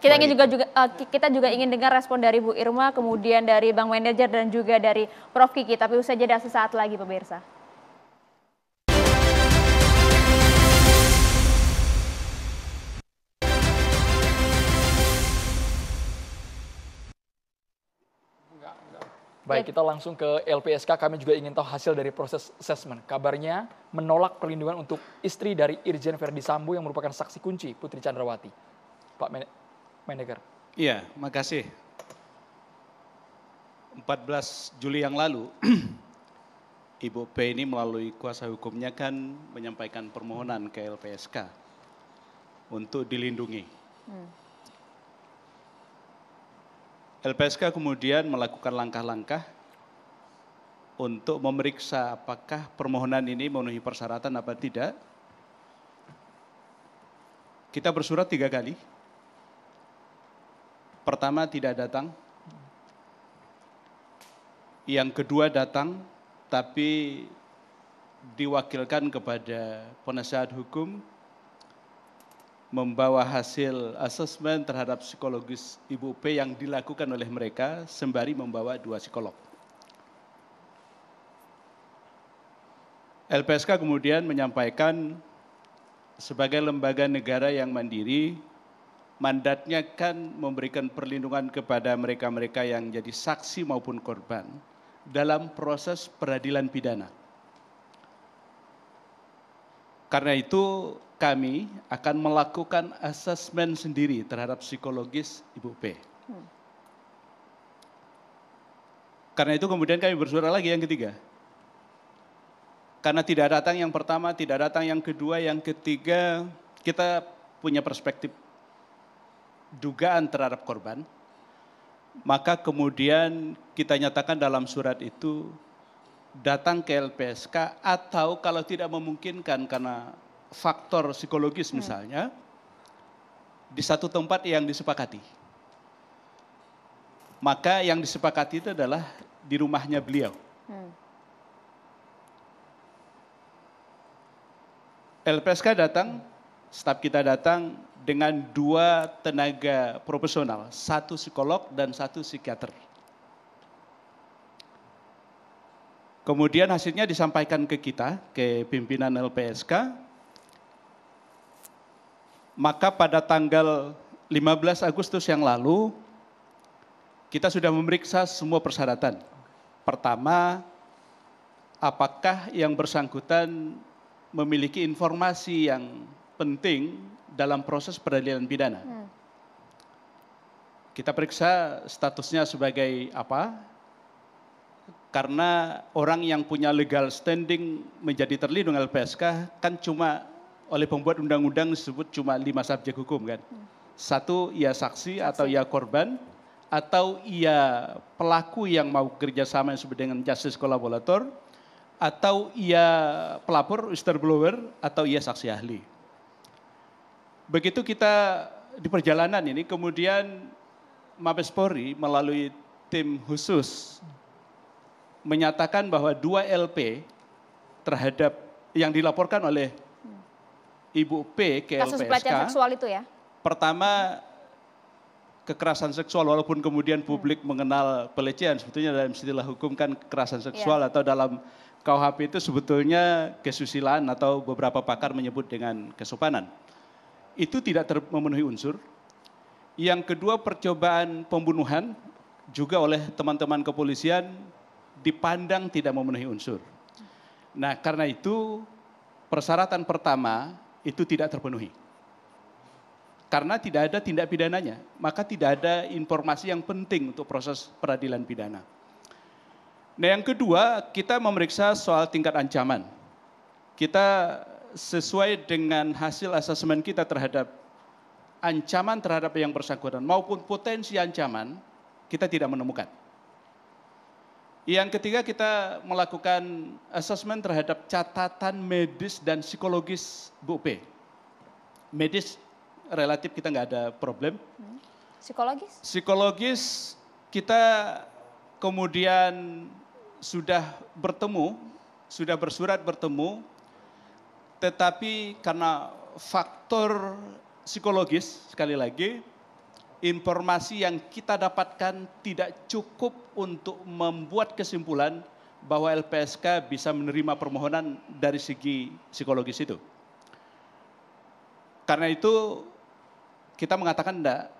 Kita ingin juga juga eh, kita juga ingin dengar respon dari Bu Irma, kemudian dari Bang Manager dan juga dari Prof Kiki. Tapi usai jeda sesaat lagi pemirsa. Baik, kita langsung ke LPSK. Kami juga ingin tahu hasil dari proses assessment. Kabarnya menolak perlindungan untuk istri dari Irjen Verdi Sambo yang merupakan saksi kunci Putri Chandrawati. Pak Menegar. Iya, makasih. 14 Juli yang lalu, Ibu P ini melalui kuasa hukumnya kan menyampaikan permohonan ke LPSK untuk dilindungi. Hmm. LPSK kemudian melakukan langkah-langkah untuk memeriksa apakah permohonan ini memenuhi persyaratan apa tidak. Kita bersurat tiga kali pertama tidak datang, yang kedua datang tapi diwakilkan kepada penasihat hukum membawa hasil asesmen terhadap psikologis Ibu P yang dilakukan oleh mereka sembari membawa dua psikolog. LPSK kemudian menyampaikan sebagai lembaga negara yang mandiri mandatnya kan memberikan perlindungan kepada mereka-mereka yang jadi saksi maupun korban dalam proses peradilan pidana. Karena itu kami akan melakukan asesmen sendiri terhadap psikologis Ibu P. Hmm. Karena itu kemudian kami bersuara lagi yang ketiga. Karena tidak datang yang pertama, tidak datang yang kedua, yang ketiga, kita punya perspektif dugaan terhadap korban, maka kemudian kita nyatakan dalam surat itu datang ke LPSK atau kalau tidak memungkinkan karena faktor psikologis hmm. misalnya di satu tempat yang disepakati. Maka yang disepakati itu adalah di rumahnya beliau. Hmm. LPSK datang, staf kita datang, dengan dua tenaga profesional, satu psikolog dan satu psikiater. Kemudian hasilnya disampaikan ke kita, ke pimpinan LPSK. Maka pada tanggal 15 Agustus yang lalu, kita sudah memeriksa semua persyaratan. Pertama, apakah yang bersangkutan memiliki informasi yang penting dalam proses peradilan pidana. Hmm. Kita periksa statusnya sebagai apa? Karena orang yang punya legal standing menjadi terlindung LPSK kan cuma oleh pembuat undang-undang disebut cuma lima subjek hukum kan. Hmm. Satu ia saksi, atau ia korban atau ia pelaku yang mau kerjasama yang disebut dengan justice collaborator, atau ia pelapor, whistleblower, atau ia saksi ahli. Begitu kita di perjalanan ini, kemudian Mabes Polri melalui tim khusus menyatakan bahwa dua LP terhadap yang dilaporkan oleh Ibu P ke Kasus LPSK. pelecehan seksual itu ya? Pertama kekerasan seksual walaupun kemudian publik hmm. mengenal pelecehan sebetulnya dalam istilah hukum kan kekerasan seksual yeah. atau dalam KUHP itu sebetulnya kesusilaan atau beberapa pakar menyebut dengan kesopanan itu tidak memenuhi unsur. Yang kedua percobaan pembunuhan juga oleh teman-teman kepolisian dipandang tidak memenuhi unsur. Nah karena itu persyaratan pertama itu tidak terpenuhi. Karena tidak ada tindak pidananya, maka tidak ada informasi yang penting untuk proses peradilan pidana. Nah yang kedua kita memeriksa soal tingkat ancaman. Kita sesuai dengan hasil asesmen kita terhadap ancaman terhadap yang bersangkutan maupun potensi ancaman kita tidak menemukan. Yang ketiga kita melakukan asesmen terhadap catatan medis dan psikologis Bu P. Medis relatif kita nggak ada problem. Psikologis? Psikologis kita kemudian sudah bertemu, sudah bersurat bertemu tetapi karena faktor psikologis sekali lagi informasi yang kita dapatkan tidak cukup untuk membuat kesimpulan bahwa LPSK bisa menerima permohonan dari segi psikologis itu. Karena itu kita mengatakan enggak,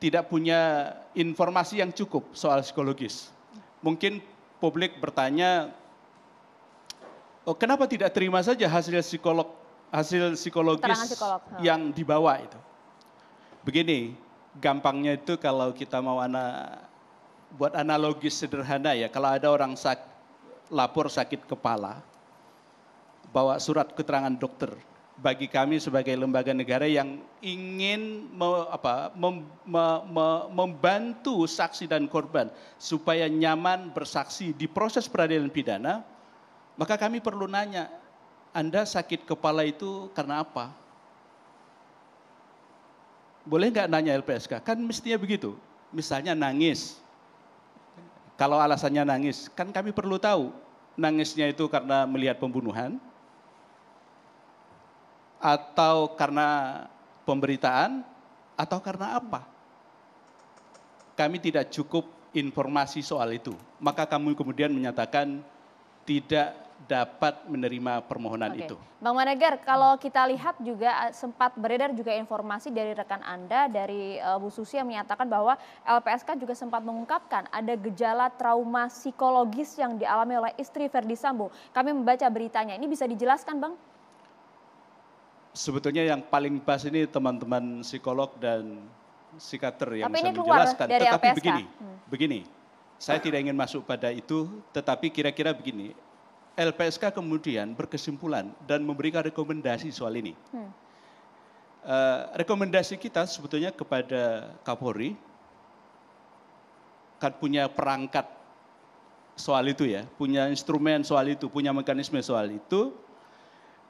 tidak punya informasi yang cukup soal psikologis. Mungkin publik bertanya Oh, kenapa tidak terima saja hasil psikolog hasil psikologis psikolog. yang dibawa itu? Begini, gampangnya itu kalau kita mau ana, buat analogi sederhana ya, kalau ada orang sak, lapor sakit kepala, bawa surat keterangan dokter. Bagi kami sebagai lembaga negara yang ingin me, apa, mem, me, me, membantu saksi dan korban supaya nyaman bersaksi di proses peradilan pidana, maka kami perlu nanya, Anda sakit kepala itu karena apa? Boleh nggak nanya LPSK? Kan mestinya begitu. Misalnya nangis. Kalau alasannya nangis, kan kami perlu tahu nangisnya itu karena melihat pembunuhan atau karena pemberitaan atau karena apa? Kami tidak cukup informasi soal itu. Maka kamu kemudian menyatakan tidak dapat menerima permohonan okay. itu. Bang Manegar, kalau kita lihat juga eh, sempat beredar juga informasi dari rekan Anda dari uh, Bu Susi yang menyatakan bahwa LPSK juga sempat mengungkapkan ada gejala trauma psikologis yang dialami oleh istri Verdi Sambo. Kami membaca beritanya. Ini bisa dijelaskan, Bang? Sebetulnya yang paling pas ini teman-teman psikolog dan psikiater yang Tapi bisa menjelaskan. Tetapi LPSK. begini, hmm. begini. Saya tidak ingin masuk pada itu, tetapi kira-kira begini, LPSK kemudian berkesimpulan dan memberikan rekomendasi soal ini. Hmm. Uh, rekomendasi kita sebetulnya kepada Kapolri kan punya perangkat soal itu ya, punya instrumen soal itu, punya mekanisme soal itu.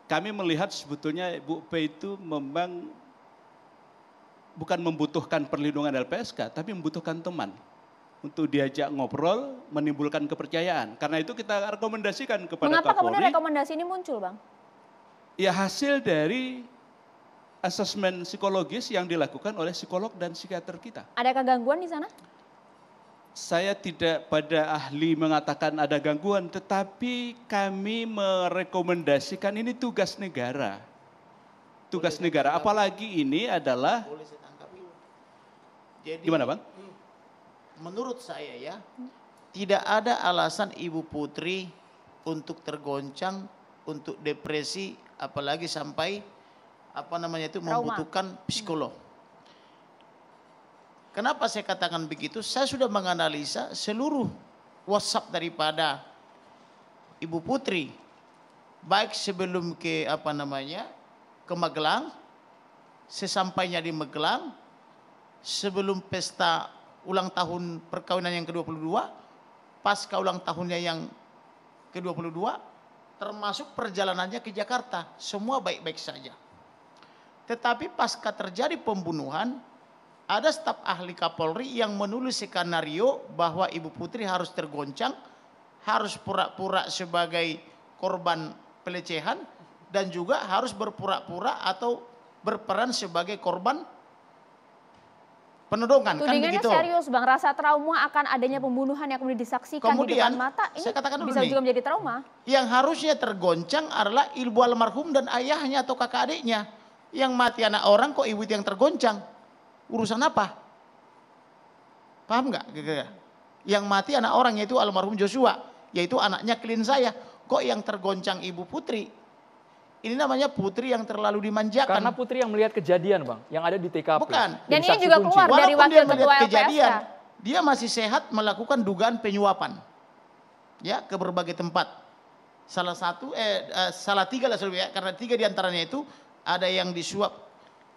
Kami melihat sebetulnya Bu P itu memang bukan membutuhkan perlindungan LPSK, tapi membutuhkan teman untuk diajak ngobrol, menimbulkan kepercayaan. Karena itu kita rekomendasikan kepada Mengapa Kapolri. Mengapa kemudian rekomendasi ini muncul, Bang? Ya hasil dari asesmen psikologis yang dilakukan oleh psikolog dan psikiater kita. Ada kegangguan di sana? Saya tidak pada ahli mengatakan ada gangguan, tetapi kami merekomendasikan ini tugas negara. Tugas negara, apalagi ini adalah... Gimana Bang? Hmm menurut saya ya, tidak ada alasan Ibu Putri untuk tergoncang, untuk depresi, apalagi sampai apa namanya itu Trauma. membutuhkan psikolog. Kenapa saya katakan begitu? Saya sudah menganalisa seluruh WhatsApp daripada Ibu Putri, baik sebelum ke apa namanya ke Magelang, sesampainya di Magelang, sebelum pesta ulang tahun perkawinan yang ke-22, pasca ulang tahunnya yang ke-22, termasuk perjalanannya ke Jakarta, semua baik-baik saja. Tetapi pasca terjadi pembunuhan, ada staf ahli Kapolri yang menulis skenario bahwa Ibu Putri harus tergoncang, harus pura-pura sebagai korban pelecehan, dan juga harus berpura-pura atau berperan sebagai korban penodongan kan begitu. serius Bang, rasa trauma akan adanya pembunuhan yang kemudian disaksikan gitu, kemudian, di depan mata ini bisa nih, juga menjadi trauma. Yang harusnya tergoncang adalah ibu almarhum dan ayahnya atau kakak adiknya. Yang mati anak orang kok ibu itu yang tergoncang. Urusan apa? Paham nggak? Yang mati anak orang yaitu almarhum Joshua, yaitu anaknya klien saya. Kok yang tergoncang ibu putri? Ini namanya putri yang terlalu dimanjakan. Karena putri yang melihat kejadian, Bang, yang ada di TKP. Bukan. Dan ini juga kunci. keluar Walaupun dari wakil dia ketua LPSK. kejadian, kan? dia masih sehat melakukan dugaan penyuapan. Ya, ke berbagai tempat. Salah satu eh, eh salah tiga lah ya, karena tiga di antaranya itu ada yang disuap.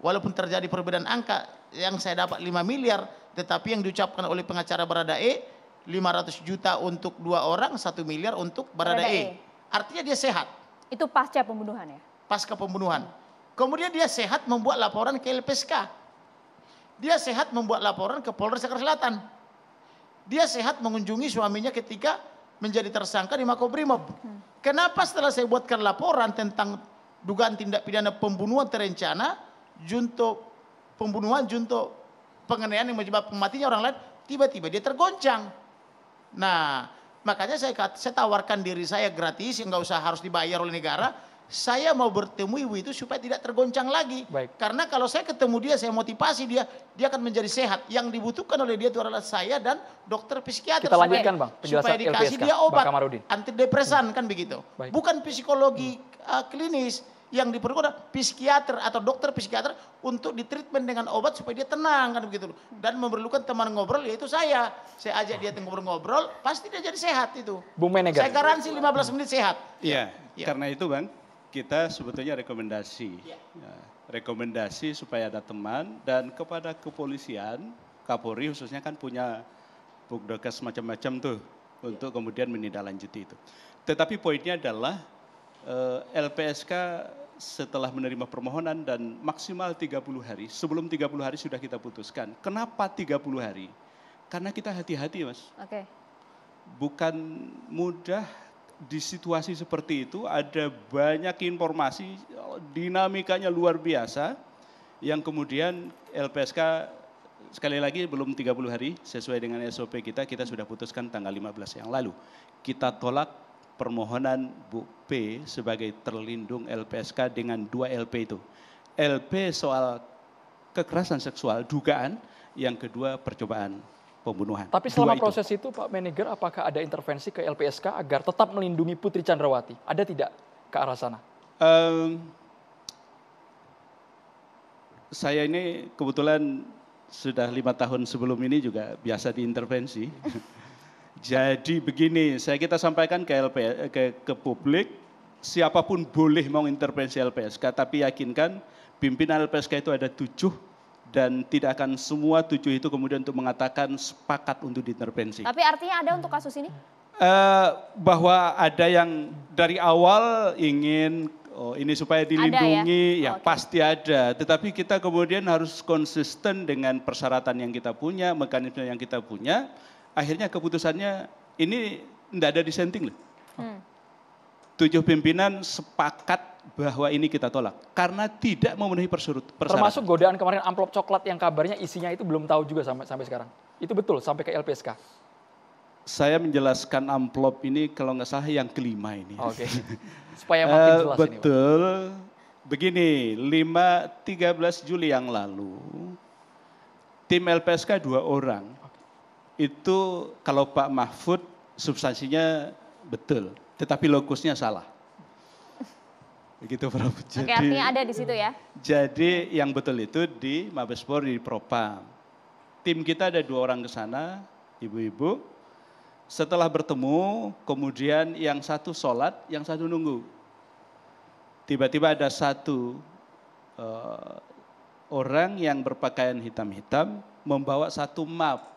Walaupun terjadi perbedaan angka, yang saya dapat 5 miliar, tetapi yang diucapkan oleh pengacara Barada E 500 juta untuk dua orang, 1 miliar untuk Barada, Barada e. e. Artinya dia sehat. Itu pasca pembunuhan ya? Pasca pembunuhan. Kemudian dia sehat membuat laporan ke LPSK. Dia sehat membuat laporan ke Polres Jakarta Selatan. Dia sehat mengunjungi suaminya ketika menjadi tersangka di Makobrimob. Hmm. Kenapa setelah saya buatkan laporan tentang dugaan tindak pidana pembunuhan terencana, junto pembunuhan, junto penganiayaan yang menyebabkan matinya orang lain, tiba-tiba dia tergoncang. Nah, Makanya saya, saya tawarkan diri saya gratis, nggak usah harus dibayar oleh negara. Saya mau bertemu ibu itu supaya tidak tergoncang lagi. Baik. Karena kalau saya ketemu dia, saya motivasi dia, dia akan menjadi sehat. Yang dibutuhkan oleh dia itu adalah saya dan dokter psikiater. Kita lanjutkan supaya, bang, penjelasan supaya dikasih LPSK, dia obat antidepresan hmm. kan begitu. Baik. Bukan psikologi hmm. uh, klinis yang diperlukan adalah psikiater atau dokter psikiater untuk ditreatment dengan obat supaya dia tenang kan begitu dan memerlukan teman ngobrol yaitu saya saya ajak dia ngobrol-ngobrol pasti dia jadi sehat itu Bu Menegar saya garansi 15 menit sehat iya ya. karena itu Bang kita sebetulnya rekomendasi ya. rekomendasi supaya ada teman dan kepada kepolisian Kapolri khususnya kan punya pugdokes macam-macam tuh untuk kemudian menindaklanjuti itu tetapi poinnya adalah eh, LPSK setelah menerima permohonan dan maksimal 30 hari. Sebelum 30 hari sudah kita putuskan. Kenapa 30 hari? Karena kita hati-hati, Mas. Oke. Bukan mudah di situasi seperti itu ada banyak informasi dinamikanya luar biasa yang kemudian LPSK sekali lagi belum 30 hari sesuai dengan SOP kita kita sudah putuskan tanggal 15 yang lalu. Kita tolak permohonan Bu P sebagai terlindung LPSK dengan dua LP itu. LP soal kekerasan seksual dugaan, yang kedua percobaan pembunuhan. Tapi selama dua proses itu. itu Pak Manager apakah ada intervensi ke LPSK agar tetap melindungi Putri Chandrawati? Ada tidak ke arah sana? Um, saya ini kebetulan sudah lima tahun sebelum ini juga biasa diintervensi. Jadi begini, saya kita sampaikan ke, LP, ke, ke publik, siapapun boleh mau intervensi LPSK, tapi yakinkan pimpinan LPSK itu ada tujuh dan tidak akan semua tujuh itu kemudian untuk mengatakan sepakat untuk diintervensi. Tapi artinya ada untuk kasus ini? Uh, bahwa ada yang dari awal ingin oh ini supaya dilindungi ada ya, ya okay. pasti ada tetapi kita kemudian harus konsisten dengan persyaratan yang kita punya mekanisme yang kita punya akhirnya keputusannya ini tidak ada dissenting loh. Hmm. Tujuh pimpinan sepakat bahwa ini kita tolak karena tidak memenuhi persurut, persyaratan. Termasuk godaan kemarin amplop coklat yang kabarnya isinya itu belum tahu juga sampai sampai sekarang. Itu betul sampai ke LPSK. Saya menjelaskan amplop ini kalau nggak salah yang kelima ini. Oke. Okay. Supaya makin eh, jelas betul. ini. Betul. Begini, 5 13 Juli yang lalu tim LPSK dua orang itu kalau Pak Mahfud substansinya betul, tetapi lokusnya salah. Begitu Prof. Jadi, artinya ada di situ ya? Jadi yang betul itu di Mabes Polri, di Propam. Tim kita ada dua orang ke sana, ibu-ibu. Setelah bertemu, kemudian yang satu sholat, yang satu nunggu. Tiba-tiba ada satu uh, orang yang berpakaian hitam-hitam membawa satu map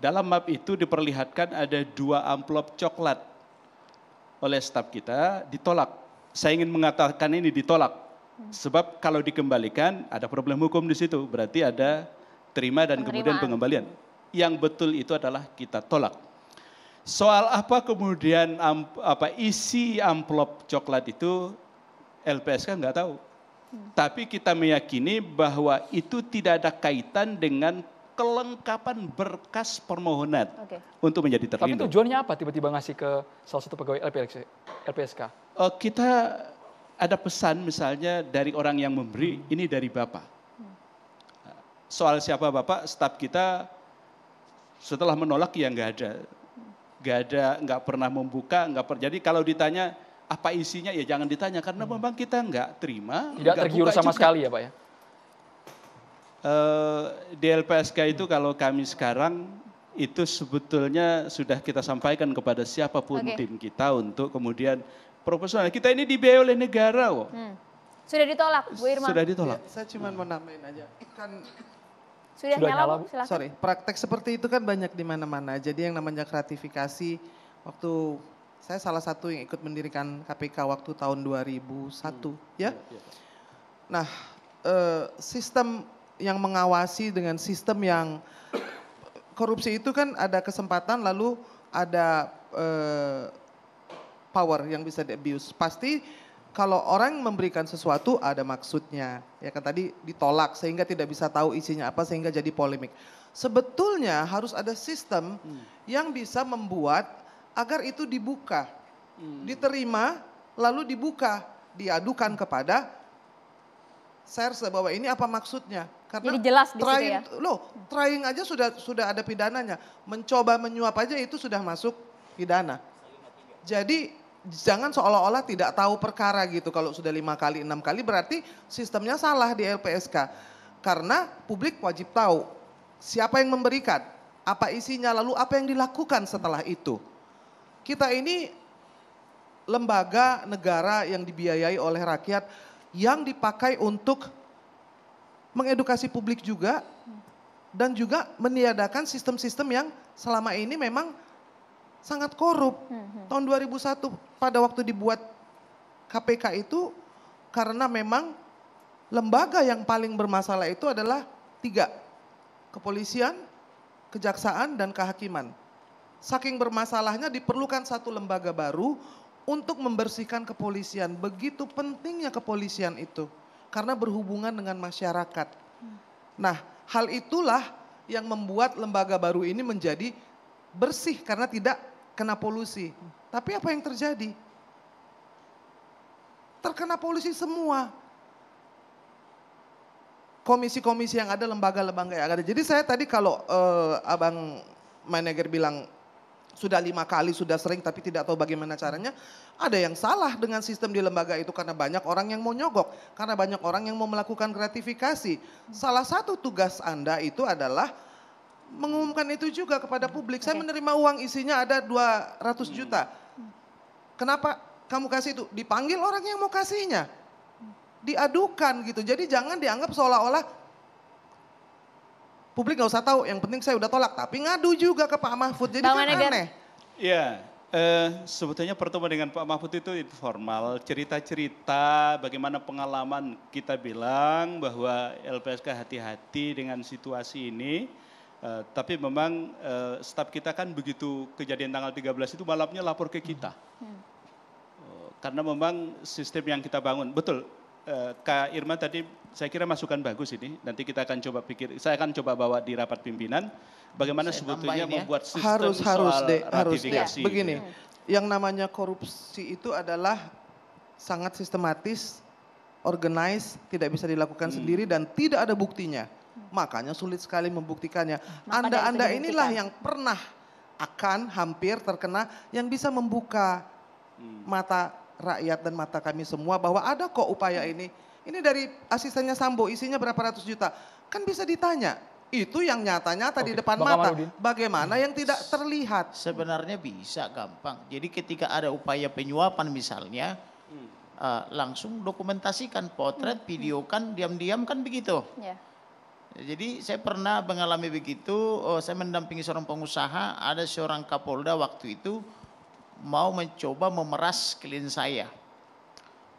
dalam map itu diperlihatkan ada dua amplop coklat oleh staf kita ditolak. Saya ingin mengatakan ini ditolak. Sebab kalau dikembalikan ada problem hukum di situ. Berarti ada terima dan Penerimaan. kemudian pengembalian. Yang betul itu adalah kita tolak. Soal apa kemudian apa isi amplop coklat itu LPSK nggak tahu. Hmm. Tapi kita meyakini bahwa itu tidak ada kaitan dengan kelengkapan berkas permohonan okay. untuk menjadi terlindung. Tapi tujuannya apa tiba-tiba ngasih ke salah satu pegawai LPSK? LPSK? Eh, kita ada pesan misalnya dari orang yang memberi, hmm. ini dari Bapak. Soal siapa Bapak, staf kita setelah menolak ya enggak ada. Enggak ada, nggak pernah membuka, enggak pernah. Jadi kalau ditanya apa isinya ya jangan ditanya karena hmm. memang kita enggak terima. Tidak tergiur sama juga. sekali ya Pak ya? Eh, di LPSK itu kalau kami sekarang itu sebetulnya sudah kita sampaikan kepada siapapun okay. tim kita untuk kemudian profesional. Kita ini dibiayai oleh negara kok. Hmm. Sudah ditolak, Bu Irma? Sudah ditolak. Ya, saya cuma mau nambahin aja. Kan sudah, sudah nyala, nyala Sorry, praktek seperti itu kan banyak di mana-mana. Jadi yang namanya gratifikasi waktu saya salah satu yang ikut mendirikan KPK waktu tahun 2001 hmm. ya. ya, Nah, eh, sistem yang mengawasi dengan sistem yang korupsi itu kan ada kesempatan lalu ada uh, power yang bisa di abuse. Pasti kalau orang memberikan sesuatu ada maksudnya. Ya kan tadi ditolak sehingga tidak bisa tahu isinya apa sehingga jadi polemik. Sebetulnya harus ada sistem hmm. yang bisa membuat agar itu dibuka. Hmm. Diterima lalu dibuka, diadukan kepada serse bahwa ini apa maksudnya. Karena Jadi jelas di trying, situ ya. Loh, trying aja sudah sudah ada pidananya. Mencoba menyuap aja itu sudah masuk pidana. Jadi jangan seolah-olah tidak tahu perkara gitu. Kalau sudah lima kali, enam kali berarti sistemnya salah di LPSK. Karena publik wajib tahu siapa yang memberikan, apa isinya, lalu apa yang dilakukan setelah itu. Kita ini lembaga negara yang dibiayai oleh rakyat yang dipakai untuk mengedukasi publik juga dan juga meniadakan sistem-sistem yang selama ini memang sangat korup. Hmm. Tahun 2001 pada waktu dibuat KPK itu karena memang lembaga yang paling bermasalah itu adalah tiga. Kepolisian, kejaksaan, dan kehakiman. Saking bermasalahnya diperlukan satu lembaga baru untuk membersihkan kepolisian. Begitu pentingnya kepolisian itu karena berhubungan dengan masyarakat. Hmm. Nah, hal itulah yang membuat lembaga baru ini menjadi bersih karena tidak kena polusi. Tapi apa yang terjadi? Terkena polusi semua. Komisi-komisi yang ada, lembaga-lembaga yang ada. Jadi saya tadi kalau uh, abang manajer bilang sudah lima kali, sudah sering tapi tidak tahu bagaimana caranya. Ada yang salah dengan sistem di lembaga itu karena banyak orang yang mau nyogok, karena banyak orang yang mau melakukan gratifikasi. Salah satu tugas Anda itu adalah mengumumkan itu juga kepada publik. Saya menerima uang isinya ada 200 juta. Kenapa kamu kasih itu? Dipanggil orang yang mau kasihnya. Diadukan gitu. Jadi jangan dianggap seolah-olah publik nggak usah tahu, yang penting saya udah tolak. Tapi ngadu juga ke Pak Mahfud, jadi Bang kan aneh. Iya, eh, sebetulnya pertemuan dengan Pak Mahfud itu informal, cerita-cerita bagaimana pengalaman kita bilang bahwa LPSK hati-hati dengan situasi ini. Uh, tapi memang eh, staf kita kan begitu kejadian tanggal 13 itu malamnya lapor ke kita. Hmm. Oh, karena memang sistem yang kita bangun, betul eh, Kak Irma tadi saya kira masukan bagus ini. Nanti kita akan coba pikir. Saya akan coba bawa di rapat pimpinan. Bagaimana saya sebetulnya ya. membuat sistem harus, soal harus, de, ratifikasi. Harus, de. Begini, gitu. yang namanya korupsi itu adalah sangat sistematis, organized, tidak bisa dilakukan hmm. sendiri dan tidak ada buktinya. Makanya sulit sekali membuktikannya. Anda-anda inilah yang pernah akan hampir terkena yang bisa membuka hmm. mata rakyat dan mata kami semua bahwa ada kok upaya hmm. ini ini dari asistennya Sambo isinya berapa ratus juta. Kan bisa ditanya, itu yang nyata-nyata di depan Bang mata. Bagaimana yang hmm. tidak terlihat? Sebenarnya bisa gampang. Jadi ketika ada upaya penyuapan misalnya, hmm. uh, langsung dokumentasikan potret, hmm. videokan, diam-diam kan begitu. Yeah. Jadi saya pernah mengalami begitu, oh, saya mendampingi seorang pengusaha, ada seorang kapolda waktu itu mau mencoba memeras klien saya.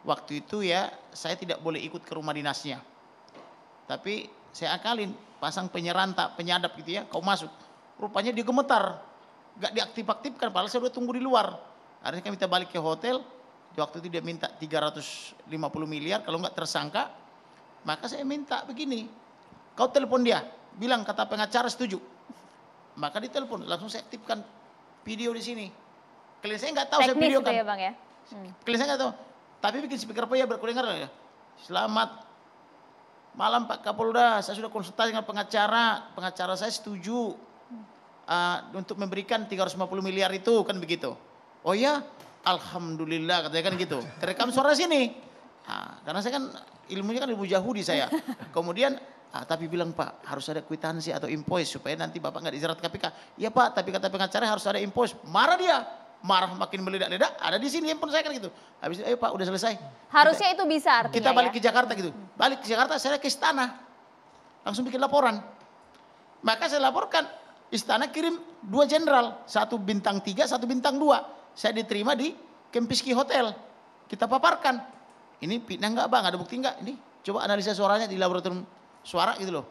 Waktu itu ya saya tidak boleh ikut ke rumah dinasnya. Tapi saya akalin pasang penyeranta, penyadap gitu ya, kau masuk. Rupanya dia gemetar, gak diaktif-aktifkan, padahal saya udah tunggu di luar. Akhirnya kami kita balik ke hotel, di waktu itu dia minta 350 miliar, kalau nggak tersangka, maka saya minta begini, kau telepon dia, bilang kata pengacara setuju. Maka ditelepon, langsung saya aktifkan video di sini. Klien saya nggak tahu Teknis saya video gitu kan. Ya bang ya? Hmm. Klien saya nggak tahu. Tapi bikin speaker apa ya berkulingar ya. Selamat malam Pak Kapolda, saya sudah konsultasi dengan pengacara. Pengacara saya setuju uh, untuk memberikan 350 miliar itu kan begitu. Oh ya, Alhamdulillah katanya kan gitu. Terekam suara sini. Nah, karena saya kan ilmunya kan ilmu Yahudi saya. Kemudian ah, tapi bilang Pak harus ada kwitansi atau invoice supaya nanti Bapak nggak dijerat KPK. Iya Pak tapi kata pengacara harus ada invoice. Marah dia marah makin meledak-ledak, ada di sini handphone saya kan gitu. Habis itu, ayo Pak udah selesai. Harusnya kita, itu bisa artinya Kita ya. balik ya? ke Jakarta gitu. Balik ke Jakarta, saya ke istana. Langsung bikin laporan. Maka saya laporkan, istana kirim dua jenderal. Satu bintang tiga, satu bintang dua. Saya diterima di Kempiski Hotel. Kita paparkan. Ini pindah enggak bang, ada bukti enggak? Ini coba analisa suaranya di laboratorium suara gitu loh.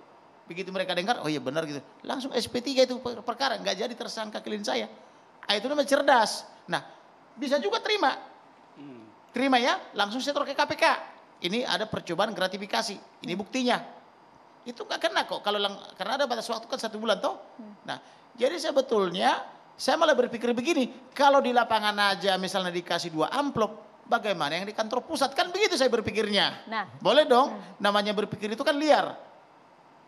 Begitu mereka dengar, oh iya benar gitu. Langsung SP3 itu perkara, enggak jadi tersangka klien saya. Nah, itu namanya cerdas. Nah, bisa juga terima. Terima ya, langsung setor ke KPK. Ini ada percobaan gratifikasi. Ini buktinya. Itu gak kena kok kalau karena ada batas waktu kan satu bulan toh. Nah, jadi sebetulnya saya malah berpikir begini, kalau di lapangan aja misalnya dikasih dua amplop, bagaimana yang di kantor pusat? Kan begitu saya berpikirnya. Nah. Boleh dong, hmm. namanya berpikir itu kan liar.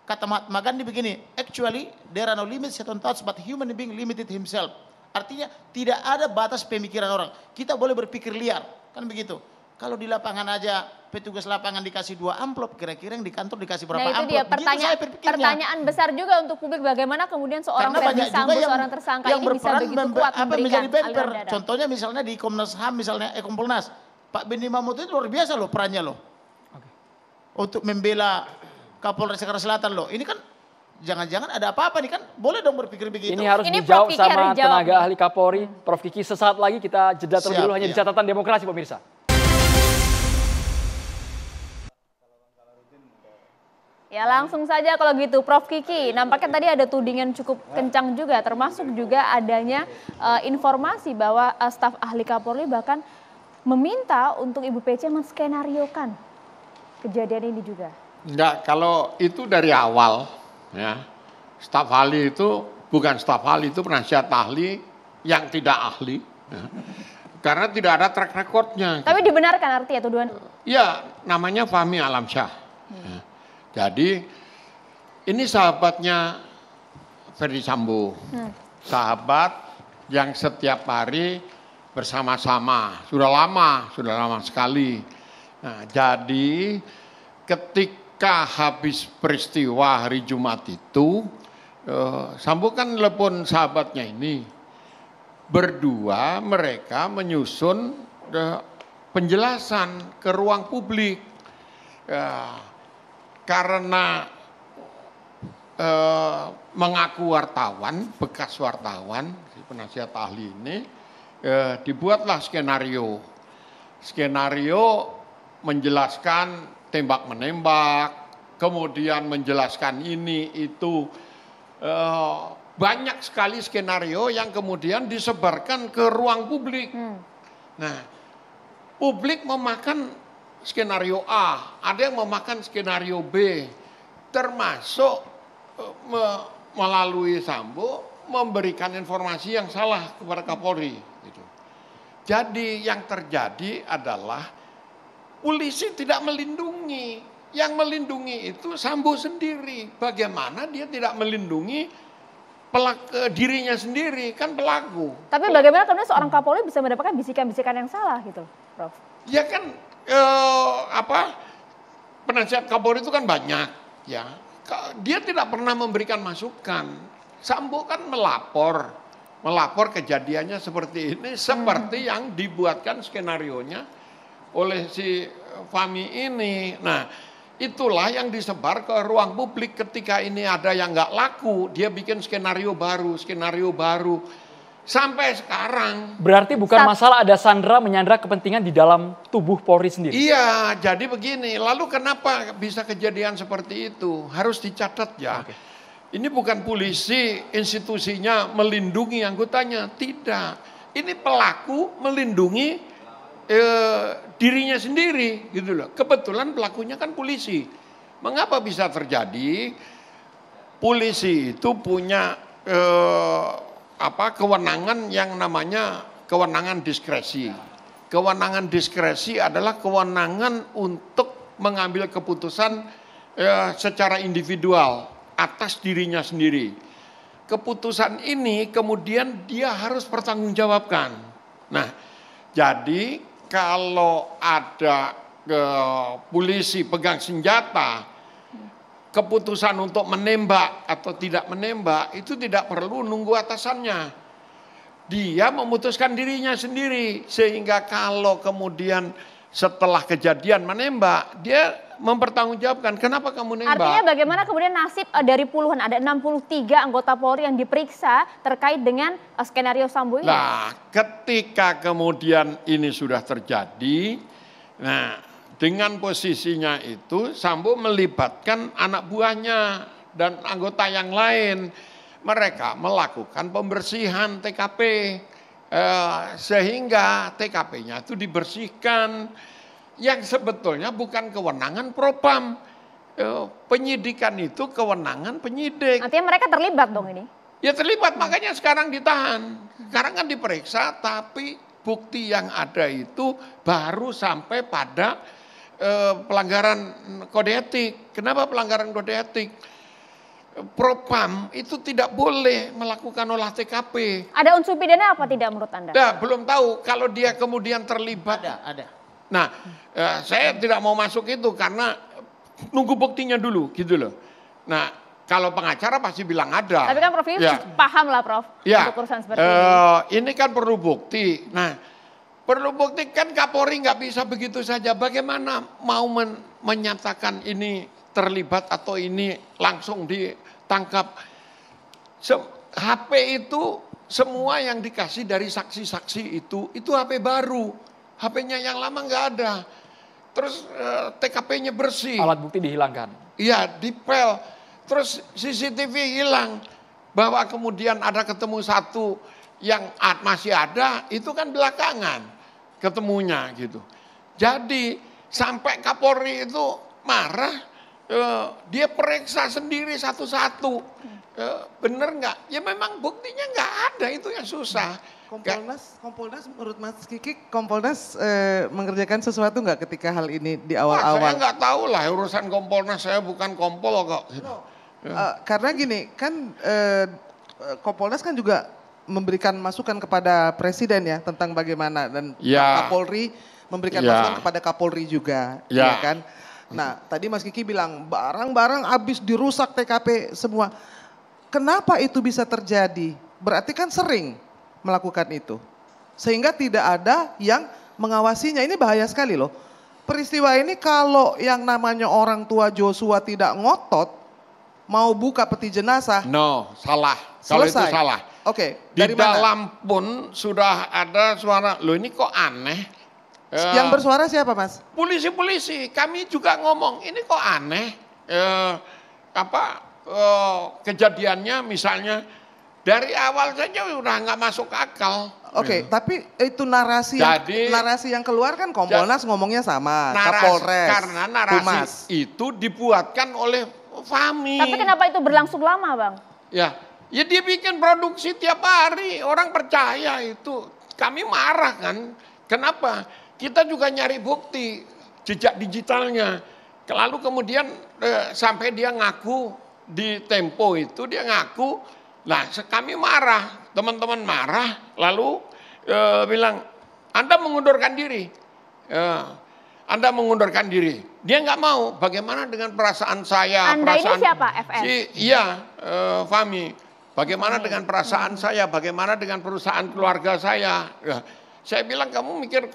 Kata Mahatma Gandhi begini, actually there are no limits set on thoughts but human being limited himself. Artinya tidak ada batas pemikiran orang. Kita boleh berpikir liar, kan begitu. Kalau di lapangan aja petugas lapangan dikasih dua amplop, kira-kira yang di kantor dikasih berapa nah, itu amplop? Dia, pertanya pertanyaan besar juga untuk publik bagaimana kemudian seorang Karena Sambo, yang, seorang tersangka yang ini bisa membe- kuat apa, menjadi bemper. Contohnya misalnya di Komnas HAM, misalnya eh, Kompolnas, Pak Benny Mamut itu luar biasa loh perannya loh. Okay. Untuk membela Kapolres Jakarta Selatan loh. Ini kan jangan-jangan ada apa-apa nih kan boleh dong berpikir begitu. Ini harus ini dijawab sama harus tenaga ahli Kapolri, Prof Kiki. Sesaat lagi kita jeda terlebih dulu iya. hanya di catatan demokrasi pemirsa. Ya langsung saja kalau gitu Prof Kiki, nampaknya tadi ada tudingan cukup kencang juga termasuk juga adanya uh, informasi bahwa uh, staf ahli Kapolri bahkan meminta untuk Ibu PC menskenariokan kejadian ini juga. Enggak, kalau itu dari awal Ya. Staf ahli itu bukan staf ahli itu penasihat ahli yang tidak ahli. Ya. Karena tidak ada track recordnya. Tapi dibenarkan artinya tuduhan? Ya, namanya Fahmi Alamsyah. Hmm. Ya. Jadi ini sahabatnya Ferdi Sambo. Hmm. Sahabat yang setiap hari bersama-sama. Sudah lama, sudah lama sekali. Nah, jadi ketik ketika habis peristiwa hari Jumat itu eh, Sambo telepon sahabatnya ini berdua mereka menyusun eh, penjelasan ke ruang publik eh, karena eh, mengaku wartawan bekas wartawan si penasihat ahli ini eh, dibuatlah skenario skenario menjelaskan tembak-menembak, kemudian menjelaskan ini, itu. Eh, banyak sekali skenario yang kemudian disebarkan ke ruang publik. Hmm. Nah, publik memakan skenario A, ada yang memakan skenario B, termasuk eh, me, melalui Sambo memberikan informasi yang salah kepada Kapolri. Gitu. Jadi yang terjadi adalah polisi tidak melindungi. Yang melindungi itu Sambo sendiri. Bagaimana dia tidak melindungi pelaku eh, dirinya sendiri kan pelaku. Tapi bagaimana kemudian seorang Kapolri bisa mendapatkan bisikan-bisikan yang salah gitu, Prof? Ya kan eh, apa penasihat Kapolri itu kan banyak ya. Dia tidak pernah memberikan masukan. Sambo kan melapor, melapor kejadiannya seperti ini, seperti hmm. yang dibuatkan skenario nya oleh si Fami ini. Nah, itulah yang disebar ke ruang publik ketika ini ada yang nggak laku, dia bikin skenario baru, skenario baru. Sampai sekarang. Berarti bukan masalah ada sandra menyandra kepentingan di dalam tubuh Polri sendiri. Iya, jadi begini. Lalu kenapa bisa kejadian seperti itu? Harus dicatat ya. Okay. Ini bukan polisi institusinya melindungi anggotanya, tidak. Ini pelaku melindungi eh, dirinya sendiri gitu loh. Kebetulan pelakunya kan polisi. Mengapa bisa terjadi? Polisi itu punya eh, apa kewenangan yang namanya kewenangan diskresi. Kewenangan diskresi adalah kewenangan untuk mengambil keputusan eh, secara individual atas dirinya sendiri keputusan ini kemudian dia harus pertanggungjawabkan. Nah, jadi kalau ada ke polisi pegang senjata, keputusan untuk menembak atau tidak menembak itu tidak perlu nunggu atasannya. Dia memutuskan dirinya sendiri sehingga kalau kemudian setelah kejadian menembak, dia mempertanggungjawabkan kenapa kamu nembak. Artinya bagaimana kemudian nasib eh, dari puluhan ada 63 anggota Polri yang diperiksa terkait dengan eh, skenario Sambo ini. Nah, ketika kemudian ini sudah terjadi, nah dengan posisinya itu Sambo melibatkan anak buahnya dan anggota yang lain. Mereka melakukan pembersihan TKP. Eh, sehingga TKP-nya itu dibersihkan yang sebetulnya bukan kewenangan propam. Eh, penyidikan itu kewenangan penyidik. Artinya mereka terlibat dong ini? Ya terlibat, makanya sekarang ditahan. Sekarang kan diperiksa, tapi bukti yang ada itu baru sampai pada eh, pelanggaran kode etik. Kenapa pelanggaran kode etik? propam itu tidak boleh melakukan olah TKP. Ada unsur pidana apa tidak menurut Anda? Nah, belum tahu kalau dia kemudian terlibat. Ada, ada. Nah, eh, saya tidak mau masuk itu karena nunggu buktinya dulu gitu loh. Nah, kalau pengacara pasti bilang ada. Tapi kan Prof ya. paham lah Prof ya. untuk urusan seperti eh, ini. Ini kan perlu bukti. Nah, perlu bukti kan Kapolri nggak bisa begitu saja. Bagaimana mau men menyatakan ini terlibat atau ini langsung ditangkap. HP itu semua yang dikasih dari saksi-saksi itu, itu HP baru. HP-nya yang lama nggak ada. Terus eh, TKP-nya bersih. Alat bukti dihilangkan. Iya, dipel. Terus CCTV hilang. Bahwa kemudian ada ketemu satu yang masih ada, itu kan belakangan ketemunya gitu. Jadi sampai Kapolri itu marah Eh, dia periksa sendiri satu-satu. Eh, bener nggak? Ya memang buktinya nggak ada, itu yang susah. Kompolnas, Kompolnas menurut Mas Kiki, Kompolnas eh, mengerjakan sesuatu nggak ketika hal ini di awal-awal? saya nggak tahu lah urusan Kompolnas, saya bukan kompol kok. No. Uh, ya. eh, karena gini, kan uh, Kompolnas kan juga memberikan masukan kepada Presiden ya tentang bagaimana dan ya. Kapolri memberikan ya. masukan kepada Kapolri juga, ya, ya kan? Nah, tadi Mas Kiki bilang barang-barang habis dirusak TKP semua. Kenapa itu bisa terjadi? Berarti kan sering melakukan itu. Sehingga tidak ada yang mengawasinya. Ini bahaya sekali loh. Peristiwa ini kalau yang namanya orang tua Joshua tidak ngotot mau buka peti jenazah. No, salah. Kalau itu salah. Oke, okay, di dalam mana? pun sudah ada suara, "Loh ini kok aneh?" Ya. Yang bersuara siapa mas? Polisi-polisi. Kami juga ngomong ini kok aneh. Eh, apa eh, kejadiannya misalnya dari awal saja udah nggak masuk akal. Oke, okay, gitu. tapi itu narasi Jadi, narasi yang keluar kan Kompolnas ngomongnya sama narasi, Kapolres. Karena narasi Pumas. itu dibuatkan oleh Fami. Tapi kenapa itu berlangsung lama, Bang? Ya, ya dia bikin produksi tiap hari, orang percaya itu. Kami marah kan. Kenapa? Kita juga nyari bukti jejak digitalnya. Lalu kemudian eh, sampai dia ngaku di Tempo itu dia ngaku, nah kami marah, teman-teman marah, lalu eh, bilang Anda mengundurkan diri, eh, Anda mengundurkan diri. Dia nggak mau. Bagaimana dengan perasaan saya? Anda perasaan, ini siapa? FN? Si, iya, eh, Fami. Bagaimana dengan perasaan saya? Bagaimana dengan perusahaan keluarga saya? Ya, saya bilang kamu mikir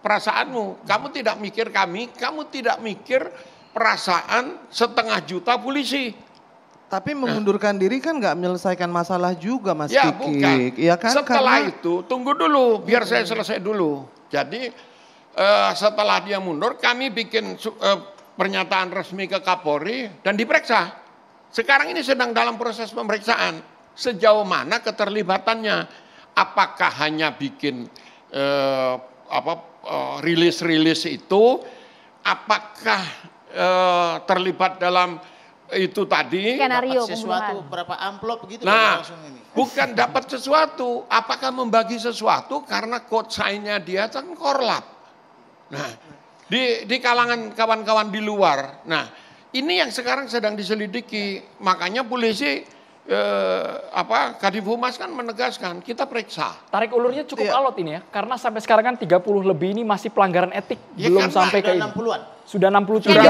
perasaanmu, kamu tidak mikir kami, kamu tidak mikir perasaan setengah juta polisi. Tapi mengundurkan nah. diri kan nggak menyelesaikan masalah juga Mas ya, Kiki. Bukan. Ya kan? Setelah Karena... itu tunggu dulu, biar saya hmm. selesai dulu. Jadi uh, setelah dia mundur, kami bikin uh, pernyataan resmi ke Kapolri dan diperiksa. Sekarang ini sedang dalam proses pemeriksaan. Sejauh mana keterlibatannya? Apakah hanya bikin eh, apa eh, rilis-rilis itu apakah eh, terlibat dalam itu tadi Skenario dapat sesuatu berapa amplop begitu nah langsung ini. bukan dapat sesuatu apakah membagi sesuatu karena code sign-nya dia kan korlap nah di di kalangan kawan-kawan di luar nah ini yang sekarang sedang diselidiki makanya polisi eh, apa Kadif Humas kan menegaskan kita periksa. Tarik ulurnya cukup ya. alot ini ya, karena sampai sekarang kan 30 lebih ini masih pelanggaran etik ya, belum sampai ke 60-an. Sudah 60 sudah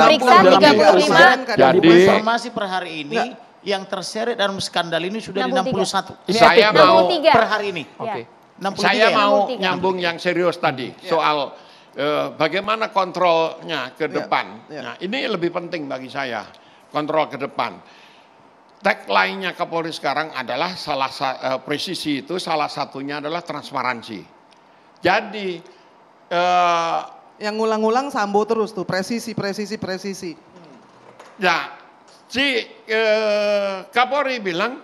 60 35. Jadi informasi per hari ini enggak. yang terseret dalam skandal ini sudah 63. di 61. Ini saya mau per hari ini. Oke. Okay. Iya. 63 saya mau nyambung yang serius tadi ya. soal eh, bagaimana kontrolnya ke iya. depan. Ya. Ya. Nah, ini lebih penting bagi saya kontrol ke depan tagline lainnya Kapolri sekarang adalah salah uh, presisi itu salah satunya adalah transparansi. Jadi uh, yang ulang-ulang sambo terus tuh presisi presisi presisi. Hmm. Ya, si uh, Kapolri bilang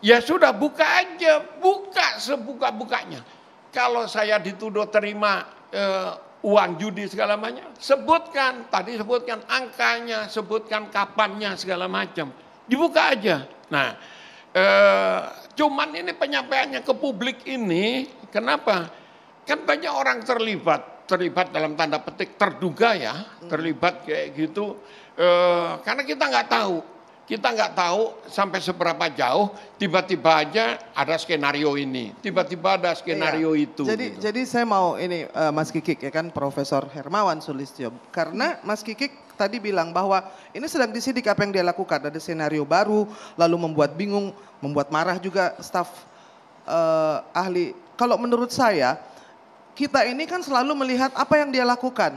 ya sudah buka aja, buka sebuka-bukanya. Kalau saya dituduh terima uang judi segala macam, sebutkan tadi sebutkan angkanya, sebutkan kapannya segala macam dibuka aja. Nah, eh, cuman ini penyampaiannya ke publik ini, kenapa? Kan banyak orang terlibat, terlibat dalam tanda petik terduga ya, hmm. terlibat kayak gitu. Eh, karena kita nggak tahu, kita nggak tahu sampai seberapa jauh. Tiba-tiba aja ada skenario ini, tiba-tiba ada skenario iya. itu. Jadi, gitu. jadi saya mau ini uh, Mas Kikik ya kan, Profesor Hermawan Sulistyo. Karena Mas Kikik tadi bilang bahwa ini sedang disidik apa yang dia lakukan. Ada senario baru, lalu membuat bingung, membuat marah juga staf uh, eh, ahli. Kalau menurut saya, kita ini kan selalu melihat apa yang dia lakukan.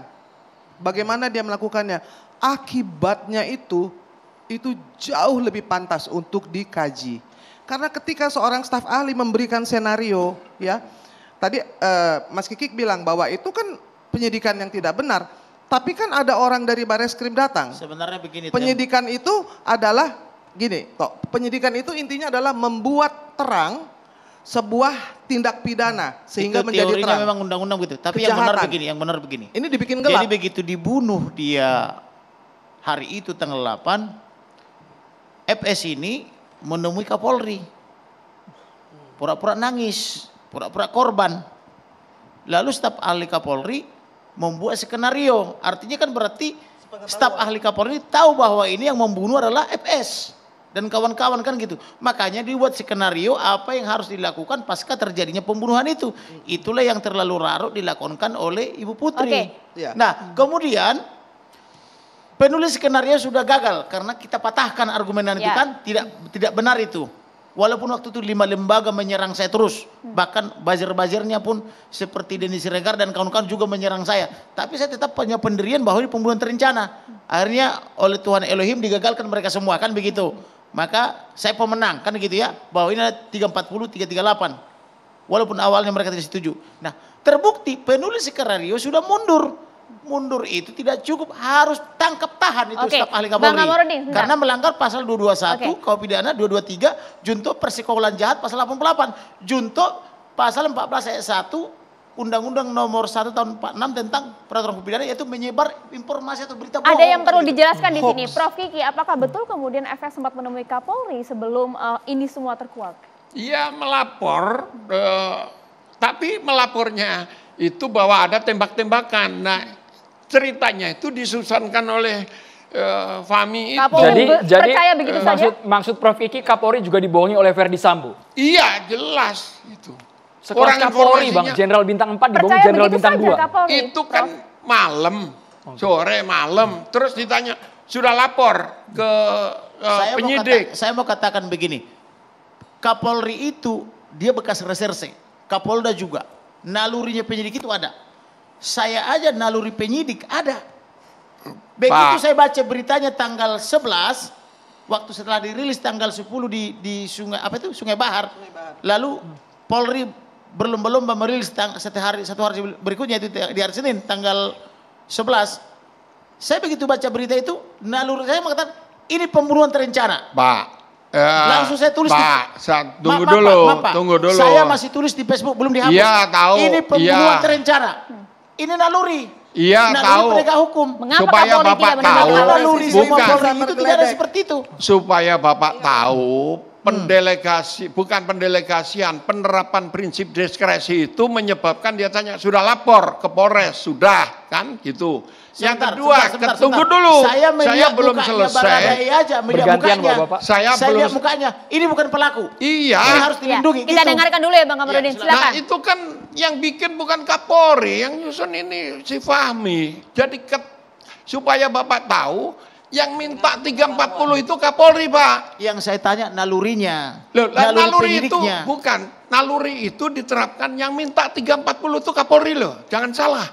Bagaimana dia melakukannya. Akibatnya itu, itu jauh lebih pantas untuk dikaji. Karena ketika seorang staf ahli memberikan senario, ya, tadi uh, Mas Kikik bilang bahwa itu kan penyidikan yang tidak benar tapi kan ada orang dari Bareskrim datang. Sebenarnya begini. Penyidikan tem. itu adalah gini, toh. Penyidikan itu intinya adalah membuat terang sebuah tindak pidana sehingga itu menjadi terang. memang undang-undang gitu. Tapi Kejahatan. yang benar begini, yang benar begini. Ini dibikin gelap. Jadi begitu dibunuh dia hari itu tanggal 8 FS ini menemui Kapolri. Pura-pura nangis, pura-pura korban. Lalu staf ahli Kapolri membuat skenario. Artinya kan berarti staf ahli Kapolri tahu bahwa ini yang membunuh adalah FS dan kawan-kawan kan gitu. Makanya dibuat skenario apa yang harus dilakukan pasca terjadinya pembunuhan itu. Itulah yang terlalu larut dilakukan oleh Ibu Putri. Okay. Iya. Nah, kemudian penulis skenario sudah gagal karena kita patahkan argumen yang yeah. kan iya. tidak tidak benar itu. Walaupun waktu itu lima lembaga menyerang saya terus. Hmm. Bahkan bazir-bazirnya pun seperti Deni Siregar dan kawan-kawan juga menyerang saya. Tapi saya tetap punya pendirian bahwa ini pembunuhan terencana. Akhirnya oleh Tuhan Elohim digagalkan mereka semua kan begitu. Maka saya pemenang kan gitu ya. Bahwa ini ada 340, 338. Walaupun awalnya mereka tidak setuju. Nah terbukti penulis skenario sudah mundur mundur itu tidak cukup harus tangkap tahan itu okay. staf ahli Kapolri. Karena melanggar pasal 221 okay. dua pidana 223 junto persekutuan jahat pasal 88 junto pasal 14 ayat 1 Undang-Undang Nomor 1 Tahun 46 tentang Peraturan Hukum Pidana yaitu menyebar informasi atau berita bohong. Ada yang perlu gitu. dijelaskan di sini, Prof Kiki, apakah betul kemudian FS sempat menemui Kapolri sebelum uh, ini semua terkuak? Iya melapor, uh, tapi melapornya itu bahwa ada tembak-tembakan. Nah ceritanya itu disusankan oleh uh, eh, Fami itu. Kapolri jadi, jadi uh, Maksud, maksud Prof Iki Kapolri juga dibohongi oleh Verdi Sambo? Iya jelas itu. Sekelas Orang Kapolri Bang, Jenderal Bintang 4 dibohongi Jenderal Bintang 2. Kapolri, itu kan malam, oh, gitu. sore malam. Hmm. Terus ditanya, sudah lapor ke uh, saya penyidik. Mau kata, saya mau katakan begini, Kapolri itu dia bekas reserse, Kapolda juga. Nalurinya penyidik itu ada saya aja naluri penyidik ada. Begitu Pak. saya baca beritanya tanggal 11 waktu setelah dirilis tanggal 10 di di sungai apa itu Sungai Bahar. Sungai Bahar. Lalu Polri berlomba-lomba merilis tang, satu hari satu hari berikutnya itu di hari Senin tanggal 11. Saya begitu baca berita itu naluri saya mengatakan ini pembunuhan terencana. Pak. Uh, Langsung saya tulis Pak, di, saya, tunggu ma, ma, dulu, ma, ma, ma, tunggu dulu. Saya masih tulis di Facebook belum dihapus. Iya, tahu. Ini pembunuhan ya. terencana. Ini naluri. Iya tahu. mereka hukum. Mengapa supaya bapak tahu. bukan. itu tidak ada seperti itu. Supaya bapak tahu pendelegasi hmm. bukan pendelegasian penerapan prinsip diskresi itu menyebabkan dia tanya sudah lapor ke Polres sudah kan gitu sebentar, yang kedua sebentar, dulu saya, saya belum selesai iya, iya, aja, bergantian mukanya. Bapak. saya, saya belum mukanya ini bukan pelaku iya ini harus iya, dilindungi kita gitu. dengarkan dulu ya Bang Kamarudin ya, silakan nah itu kan yang bikin bukan Kapolri yang nyusun ini si Fahmi jadi ke supaya Bapak tahu yang minta 340 itu Kapolri Pak. Yang saya tanya nalurinya. Loh, naluri, naluri itu bukan. Naluri itu diterapkan yang minta 340 itu Kapolri loh. Jangan salah.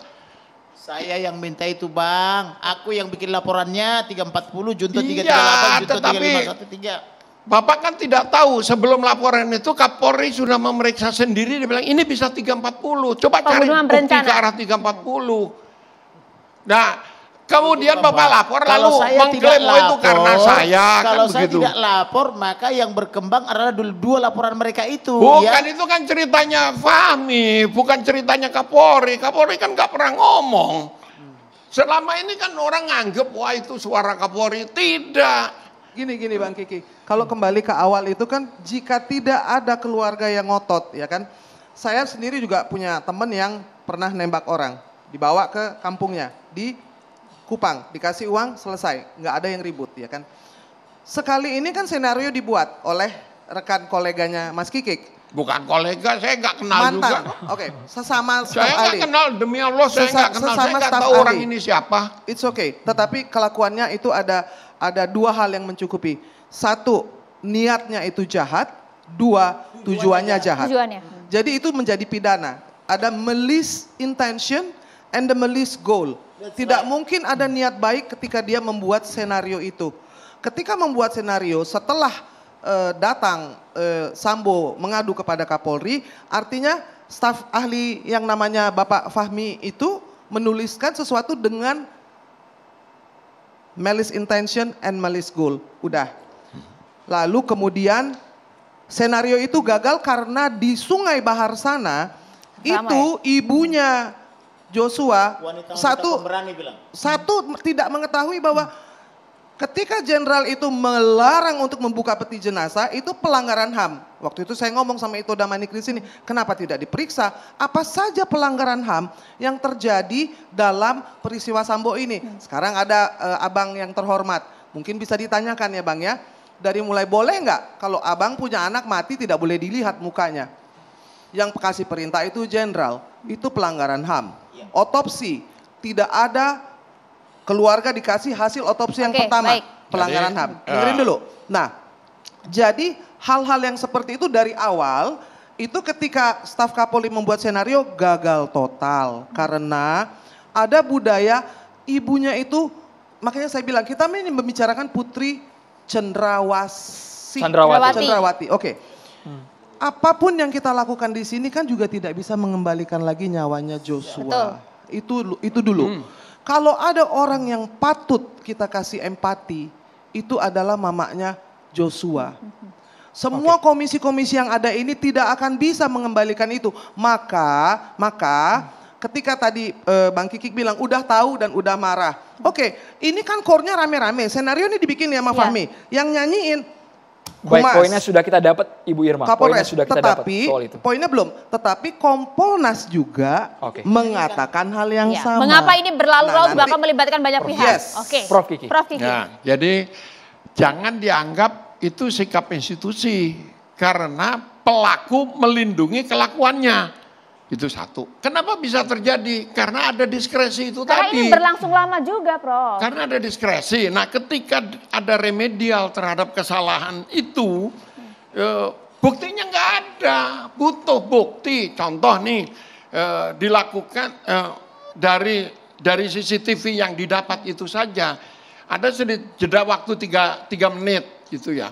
Saya yang minta itu bang. Aku yang bikin laporannya 340 junto iya, 338 junto tetapi, 351 Bapak kan tidak tahu sebelum laporan itu Kapolri sudah memeriksa sendiri. Dia bilang ini bisa 340. Coba Pak, cari bukti ke arah 340. Nah Kemudian Bapak lapor lalu mengklaim lapor, oh, itu karena saya. Kan kalau kan saya begitu. tidak lapor maka yang berkembang adalah dua laporan mereka itu. Ya. Bukan ya? itu kan ceritanya Fahmi, bukan ceritanya Kapolri. Kapolri kan nggak pernah ngomong. Selama ini kan orang nganggep wah itu suara Kapolri. Tidak. Gini gini Bang Kiki, kalau kembali ke awal itu kan jika tidak ada keluarga yang ngotot ya kan. Saya sendiri juga punya teman yang pernah nembak orang, dibawa ke kampungnya, di Kupang, dikasih uang selesai, nggak ada yang ribut ya kan. Sekali ini kan senario dibuat oleh rekan koleganya Mas Kikik. Bukan kolega, saya nggak kenal Mantan. juga. Oke, okay. sesama staff Saya nggak kenal, demi Allah saya nggak kenal, sesama saya nggak tahu orang ini siapa. It's okay, tetapi kelakuannya itu ada ada dua hal yang mencukupi. Satu, niatnya itu jahat. Dua, tujuannya jahat. Tujuannya. Jadi itu menjadi pidana. Ada malice intention and the malice goal. Tidak mungkin ada niat baik ketika dia membuat senario itu. Ketika membuat senario setelah uh, datang uh, Sambo mengadu kepada Kapolri, artinya staf ahli yang namanya Bapak Fahmi itu menuliskan sesuatu dengan malice intention and malice goal. Udah. Lalu kemudian senario itu gagal karena di Sungai Bahar sana Ramai. itu ibunya Joshua wanita satu berani bilang. satu tidak mengetahui bahwa ketika jenderal itu melarang untuk membuka peti jenazah itu pelanggaran HAM. Waktu itu saya ngomong sama Ito Damanik di sini, kenapa tidak diperiksa? Apa saja pelanggaran HAM yang terjadi dalam peristiwa Sambo ini? Sekarang ada uh, abang yang terhormat, mungkin bisa ditanyakan ya bang ya. Dari mulai boleh nggak kalau abang punya anak mati tidak boleh dilihat mukanya? Yang kasih perintah itu jenderal, itu pelanggaran HAM. Iya. otopsi. Tidak ada keluarga dikasih hasil otopsi yang okay, pertama. Baik. Pelanggaran HAM. Dengerin eh, dulu. Nah, jadi hal-hal yang seperti itu dari awal itu ketika staf Kapolri membuat skenario gagal total karena ada budaya ibunya itu makanya saya bilang kita ini membicarakan Putri Cendrawasi Cendrawati. Cendrawati. Oke. Okay. Hmm apapun yang kita lakukan di sini kan juga tidak bisa mengembalikan lagi nyawanya Joshua. Iya, betul. Itu itu dulu. Hmm. Kalau ada orang yang patut kita kasih empati, itu adalah mamanya Joshua. Semua komisi-komisi okay. yang ada ini tidak akan bisa mengembalikan itu. Maka, maka ketika tadi eh, Bang Kikik bilang udah tahu dan udah marah. Oke, okay, ini kan kornya rame-rame. Senario ini dibikin ya sama yeah. Fahmi. Yang nyanyiin Baik, Humas. poinnya sudah kita dapat Ibu Irma. Kapolres. Poinnya sudah kita dapat soal Poinnya belum. Tetapi Kompolnas juga okay. mengatakan hal yang ya. sama. Mengapa ini berlalu-lalu nah, melibatkan banyak Prof. Oh, pihak? Yes. Oke. Okay. Prof Kiki. Prof Kiki. Nah, jadi jangan dianggap itu sikap institusi karena pelaku melindungi kelakuannya. Itu satu. Kenapa bisa terjadi? Karena ada diskresi itu Karena tadi. Karena ini berlangsung lama juga, Pro. Karena ada diskresi. Nah, ketika ada remedial terhadap kesalahan itu, e, buktinya nggak ada. Butuh bukti. Contoh nih, e, dilakukan e, dari dari CCTV yang didapat itu saja. Ada sedikit jeda waktu tiga, tiga menit gitu ya.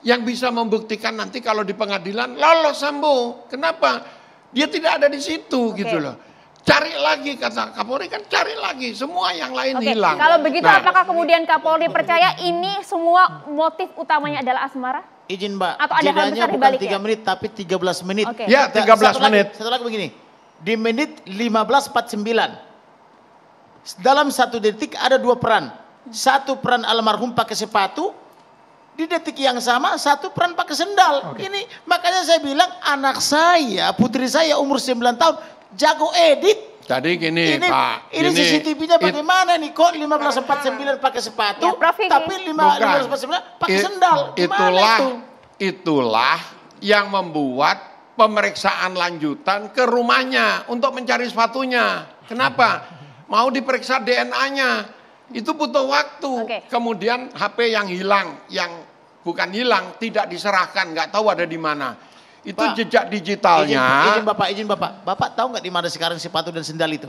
Yang bisa membuktikan nanti kalau di pengadilan lolos sambo. Kenapa? Dia tidak ada di situ okay. gitu loh. Cari lagi kata Kapolri kan cari lagi semua yang lain okay. hilang. Kalau begitu nah, apakah kemudian Kapolri percaya ini semua motif utamanya adalah asmara? Izin Mbak, Atau ada hal besar bukan 3 ya? menit tapi 13 menit. Okay. Ya 13 satu menit. Lagi, satu lagi begini, di menit 15.49 dalam satu detik ada dua peran. Satu peran almarhum pakai sepatu, di detik yang sama satu peran pakai sendal. Okay. Ini makanya saya bilang anak saya, putri saya umur 9 tahun jago edit. Tadi gini ini, Pak. Ini CCTV-nya bagaimana nih kok 1549 pakai sepatu ya, Prof, tapi 1549 pakai it, sendal. Gimana itulah itu? itulah yang membuat pemeriksaan lanjutan ke rumahnya untuk mencari sepatunya. Kenapa? Mau diperiksa DNA-nya itu butuh waktu. Okay. Kemudian HP yang hilang, yang bukan hilang, tidak diserahkan, nggak tahu ada di mana. Itu Pak, jejak digitalnya. Izin, izin Bapak, izin Bapak. Bapak tahu nggak di mana sekarang sepatu dan sendal itu?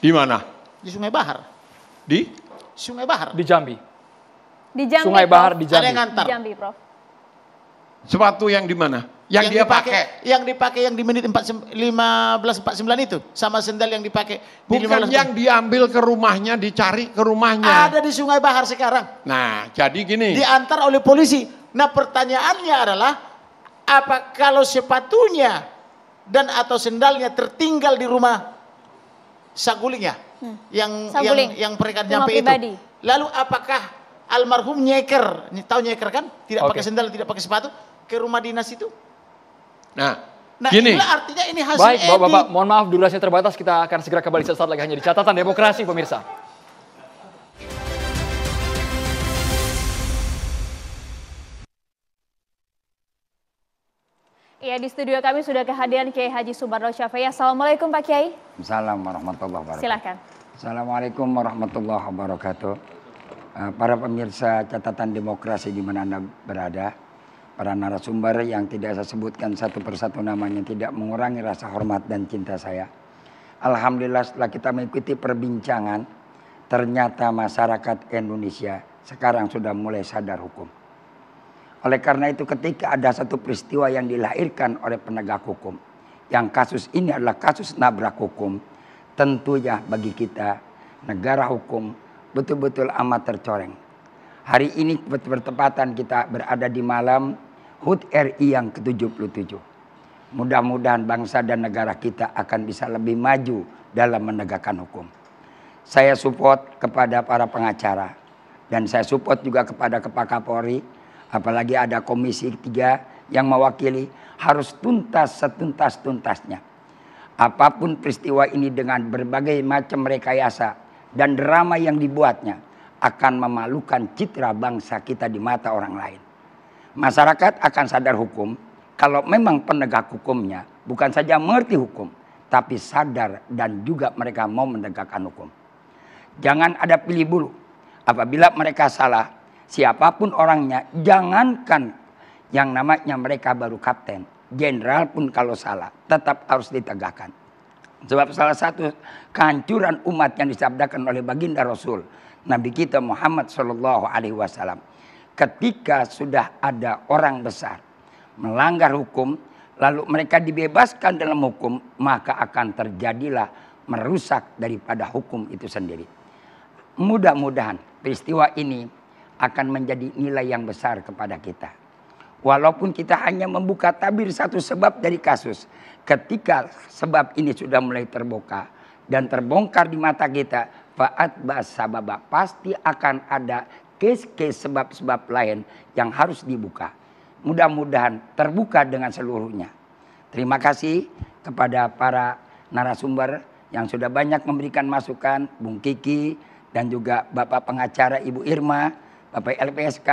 Di mana? Di Sungai Bahar. Di? Sungai Bahar. Di Jambi. Di Jambi. Sungai Bahar di Jambi. Ada yang ngantar. Di Jambi, Prof. Sepatu yang di mana? Yang, yang dia dipakai, pakai. Yang dipakai yang di menit empat 1549 itu. Sama sendal yang dipakai. Bukan di yang diambil ke rumahnya, dicari ke rumahnya. Ada di Sungai Bahar sekarang. Nah, jadi gini. Diantar oleh polisi. Nah pertanyaannya adalah, apa kalau sepatunya dan atau sendalnya tertinggal di rumah sagulingnya? Hmm. Yang, Saguling. yang yang mereka nyampe pribadi. itu. Lalu apakah almarhum nyeker, tahu nyeker kan? Tidak okay. pakai sendal, tidak pakai sepatu ke rumah dinas itu? Nah, Nah, Gini. artinya ini hasil Baik, edit. Bapak-bapak, mohon maaf durasinya terbatas. Kita akan segera kembali sesaat lagi hanya di catatan demokrasi pemirsa. Ya, di studio kami sudah kehadiran Kiai Haji Subarno Syafei. Assalamualaikum Pak Kiai. Assalamualaikum warahmatullahi wabarakatuh. Silakan. Assalamualaikum warahmatullahi wabarakatuh. Eh, para pemirsa catatan demokrasi di mana Anda berada, para narasumber yang tidak saya sebutkan satu persatu namanya tidak mengurangi rasa hormat dan cinta saya. Alhamdulillah setelah kita mengikuti perbincangan, ternyata masyarakat Indonesia sekarang sudah mulai sadar hukum. Oleh karena itu ketika ada satu peristiwa yang dilahirkan oleh penegak hukum, yang kasus ini adalah kasus nabrak hukum, tentunya bagi kita negara hukum betul-betul amat tercoreng. Hari ini bertepatan kita berada di malam HUT RI yang ke-77. Mudah-mudahan bangsa dan negara kita akan bisa lebih maju dalam menegakkan hukum. Saya support kepada para pengacara dan saya support juga kepada Kepak Kapolri, apalagi ada Komisi 3 yang mewakili harus tuntas setuntas-tuntasnya. Apapun peristiwa ini dengan berbagai macam rekayasa dan drama yang dibuatnya akan memalukan citra bangsa kita di mata orang lain masyarakat akan sadar hukum kalau memang penegak hukumnya bukan saja mengerti hukum, tapi sadar dan juga mereka mau menegakkan hukum. Jangan ada pilih bulu. Apabila mereka salah, siapapun orangnya, jangankan yang namanya mereka baru kapten, jenderal pun kalau salah tetap harus ditegakkan. Sebab salah satu kehancuran umat yang disabdakan oleh baginda Rasul Nabi kita Muhammad Shallallahu Alaihi Wasallam ketika sudah ada orang besar melanggar hukum, lalu mereka dibebaskan dalam hukum, maka akan terjadilah merusak daripada hukum itu sendiri. Mudah-mudahan peristiwa ini akan menjadi nilai yang besar kepada kita. Walaupun kita hanya membuka tabir satu sebab dari kasus, ketika sebab ini sudah mulai terbuka dan terbongkar di mata kita, faat sababa pasti akan ada Kes-kes sebab-sebab lain yang harus dibuka. Mudah-mudahan terbuka dengan seluruhnya. Terima kasih kepada para narasumber yang sudah banyak memberikan masukan, Bung Kiki dan juga Bapak pengacara Ibu Irma, Bapak LPSK,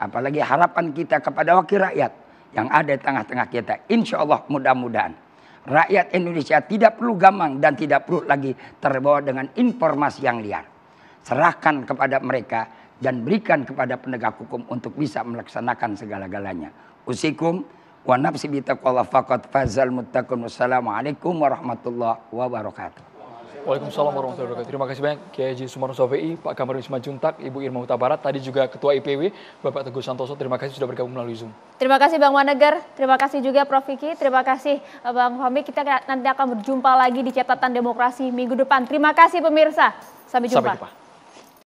apalagi harapan kita kepada wakil rakyat yang ada di tengah-tengah kita. Insya Allah mudah-mudahan rakyat Indonesia tidak perlu gamang dan tidak perlu lagi terbawa dengan informasi yang liar. Serahkan kepada mereka dan berikan kepada penegak hukum untuk bisa melaksanakan segala-galanya. Usikum wa nafsi taqwallah faqad fazal muttaqun. Wassalamualaikum warahmatullahi wabarakatuh. Waalaikumsalam warahmatullahi wabarakatuh. Terima kasih banyak Kiai Haji Sumarno Sofi, Pak Kamarudin Wisma Juntak, Ibu Irma Huta Barat, tadi juga Ketua IPW, Bapak Teguh Santoso. Terima kasih sudah bergabung melalui Zoom. Terima kasih Bang Manegar, terima kasih juga Prof. Vicky, terima kasih eh, Bang Fahmi. Kita nanti akan berjumpa lagi di catatan demokrasi minggu depan. Terima kasih pemirsa. Sampai jumpa. Sampai jumpa.